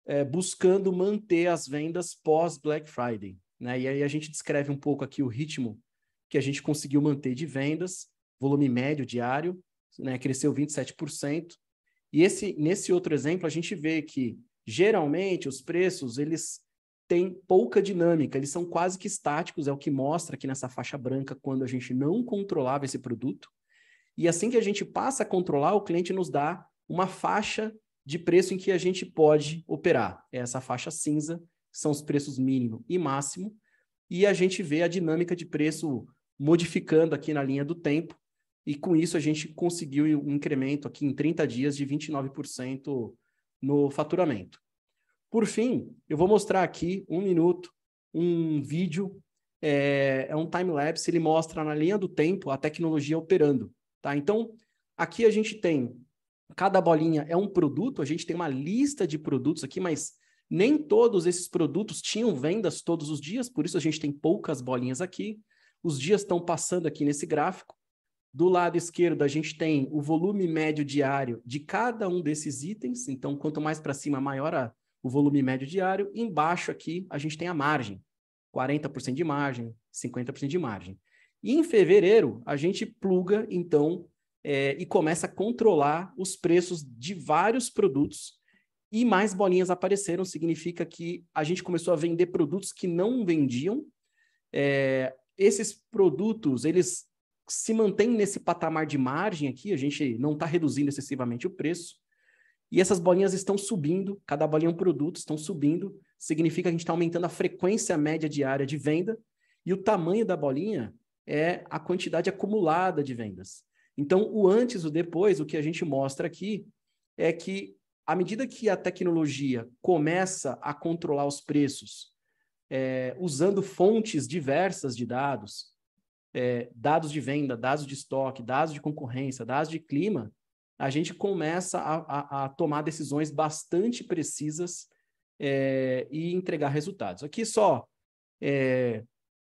é, buscando manter as vendas pós Black Friday. Né? E aí a gente descreve um pouco aqui o ritmo que a gente conseguiu manter de vendas, volume médio diário, né? cresceu 27%. E esse, nesse outro exemplo, a gente vê que geralmente os preços eles tem pouca dinâmica, eles são quase que estáticos, é o que mostra aqui nessa faixa branca quando a gente não controlava esse produto. E assim que a gente passa a controlar, o cliente nos dá uma faixa de preço em que a gente pode operar. É Essa faixa cinza são os preços mínimo e máximo, e a gente vê a dinâmica de preço modificando aqui na linha do tempo, e com isso a gente conseguiu um incremento aqui em 30 dias de 29% no faturamento. Por fim, eu vou mostrar aqui um minuto, um vídeo, é, é um time-lapse, ele mostra na linha do tempo a tecnologia operando. Tá? Então, aqui a gente tem, cada bolinha é um produto, a gente tem uma lista de produtos aqui, mas nem todos esses produtos tinham vendas todos os dias, por isso a gente tem poucas bolinhas aqui. Os dias estão passando aqui nesse gráfico. Do lado esquerdo, a gente tem o volume médio diário de cada um desses itens. Então, quanto mais para cima, maior a, o volume médio diário. Embaixo aqui, a gente tem a margem, 40% de margem, 50% de margem. E em fevereiro, a gente pluga, então, é, e começa a controlar os preços de vários produtos. E mais bolinhas apareceram, significa que a gente começou a vender produtos que não vendiam. É, esses produtos, eles se mantêm nesse patamar de margem aqui, a gente não está reduzindo excessivamente o preço. E essas bolinhas estão subindo, cada bolinha é um produto, estão subindo, significa que a gente está aumentando a frequência média diária de venda, e o tamanho da bolinha é a quantidade acumulada de vendas. Então, o antes, o depois, o que a gente mostra aqui é que, à medida que a tecnologia começa a controlar os preços, é, usando fontes diversas de dados, é, dados de venda, dados de estoque, dados de concorrência, dados de clima, a gente começa a, a, a tomar decisões bastante precisas é, e entregar resultados. Aqui só é,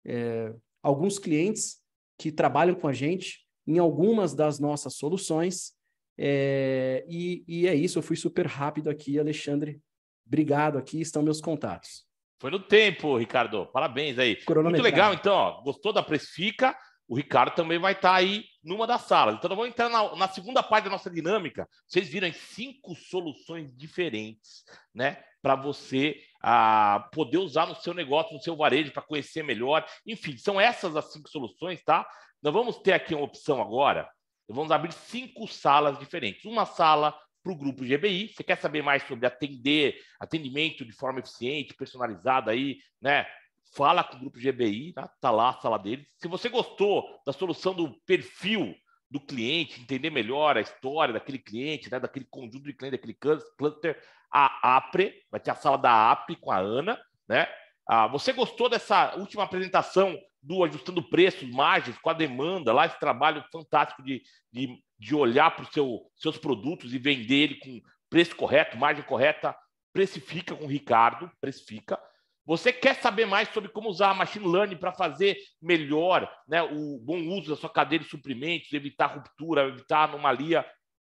é, alguns clientes que trabalham com a gente em algumas das nossas soluções. É, e, e é isso, eu fui super rápido aqui, Alexandre. Obrigado, aqui estão meus contatos. Foi no tempo, Ricardo. Parabéns aí. Muito legal, então. Ó, gostou da Precifica? o Ricardo também vai estar tá aí numa das salas. Então, nós vamos entrar na, na, segunda parte da nossa dinâmica. Vocês viram cinco soluções diferentes, né? Para você ah, poder usar no seu negócio, no seu varejo, para conhecer melhor. Enfim, são essas as cinco soluções, tá? Nós vamos ter aqui uma opção agora. Nós vamos abrir cinco salas diferentes. Uma sala para o grupo GBI. Você quer saber mais sobre atender, atendimento de forma eficiente, personalizada aí, né? fala com o grupo GBI, tá? tá lá a sala dele. Se você gostou da solução do perfil do cliente, entender melhor a história daquele cliente, né, daquele conjunto de cliente, daquele cluster, a APRE, vai ter a sala da APRE com a Ana, né? Ah, você gostou dessa última apresentação do ajustando preços, margens, com a demanda, lá esse trabalho fantástico de, de, de olhar para os seu, seus produtos e vender ele com preço correto, margem correta, precifica com o Ricardo, precifica. Você quer saber mais sobre como usar a machine learning para fazer melhor né, o bom uso da sua cadeia de suprimentos, evitar ruptura, evitar anomalia?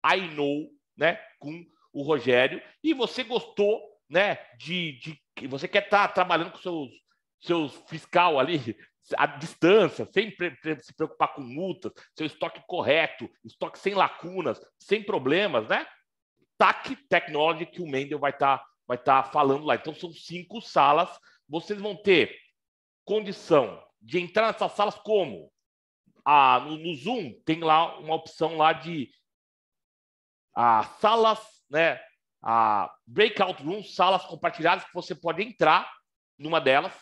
I know, né, com o Rogério. E você gostou, né, de, de você quer estar tá trabalhando com seus seus fiscal ali à distância, sem se preocupar com multas, seu estoque correto, estoque sem lacunas, sem problemas, né? TAC Technology que o Mendel vai estar tá vai estar tá falando lá. Então são cinco salas. Vocês vão ter condição de entrar nessas salas como? Ah, no, no Zoom tem lá uma opção lá de ah, salas, né? Ah, breakout rooms, salas compartilhadas que você pode entrar numa delas.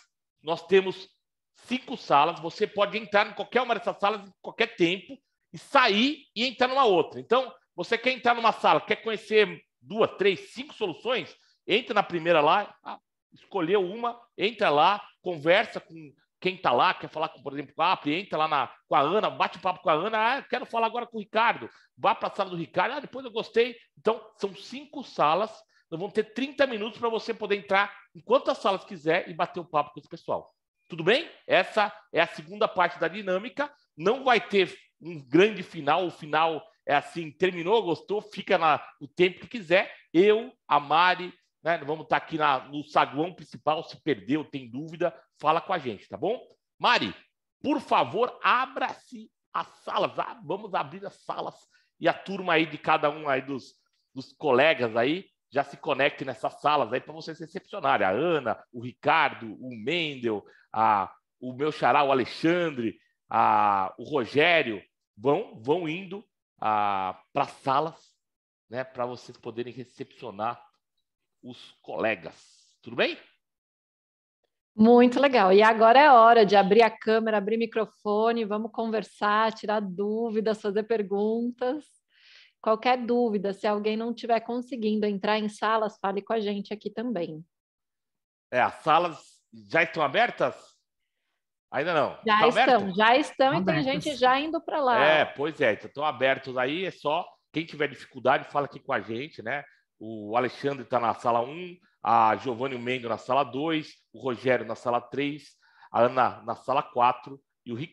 Nós temos cinco salas, você pode entrar em qualquer uma dessas salas em qualquer tempo e sair e entrar numa outra. Então, você quer entrar numa sala, quer conhecer duas, três, cinco soluções, entra na primeira lá, ah, escolheu uma, entra lá, conversa com quem está lá, quer falar, com, por exemplo, com a Apri, entra lá na, com a Ana, bate papo com a Ana, ah, quero falar agora com o Ricardo, vá para a sala do Ricardo, ah, depois eu gostei. Então, são cinco salas, nós vamos ter 30 minutos para você poder entrar em quantas salas quiser e bater o um papo com esse pessoal. Tudo bem? Essa é a segunda parte da dinâmica. Não vai ter um grande final, o final é assim, terminou, gostou, fica na, o tempo que quiser. Eu, a Mari, né? vamos estar tá aqui na, no saguão principal. Se perdeu, tem dúvida, fala com a gente, tá bom? Mari, por favor, abra-se as salas. Ah, vamos abrir as salas e a turma aí de cada um aí dos, dos colegas aí já se conecte nessas salas aí para vocês se A Ana, o Ricardo, o Mendel, a, o meu xará, o Alexandre, a, o Rogério, vão, vão indo ah, para salas né, para vocês poderem recepcionar os colegas. Tudo bem? Muito legal. E agora é hora de abrir a câmera, abrir microfone, vamos conversar, tirar dúvidas, fazer perguntas. Qualquer dúvida, se alguém não estiver conseguindo entrar em salas, fale com a gente aqui também. É, as salas já estão abertas? Ainda não. Já tá estão, já estão e tem gente já indo para lá. É, pois é, então estão abertos aí, é só quem tiver dificuldade fala aqui com a gente, né? O Alexandre está na sala 1, a Giovanni Mengo na sala 2, o Rogério na sala 3, a Ana na sala 4 e o Ricardo.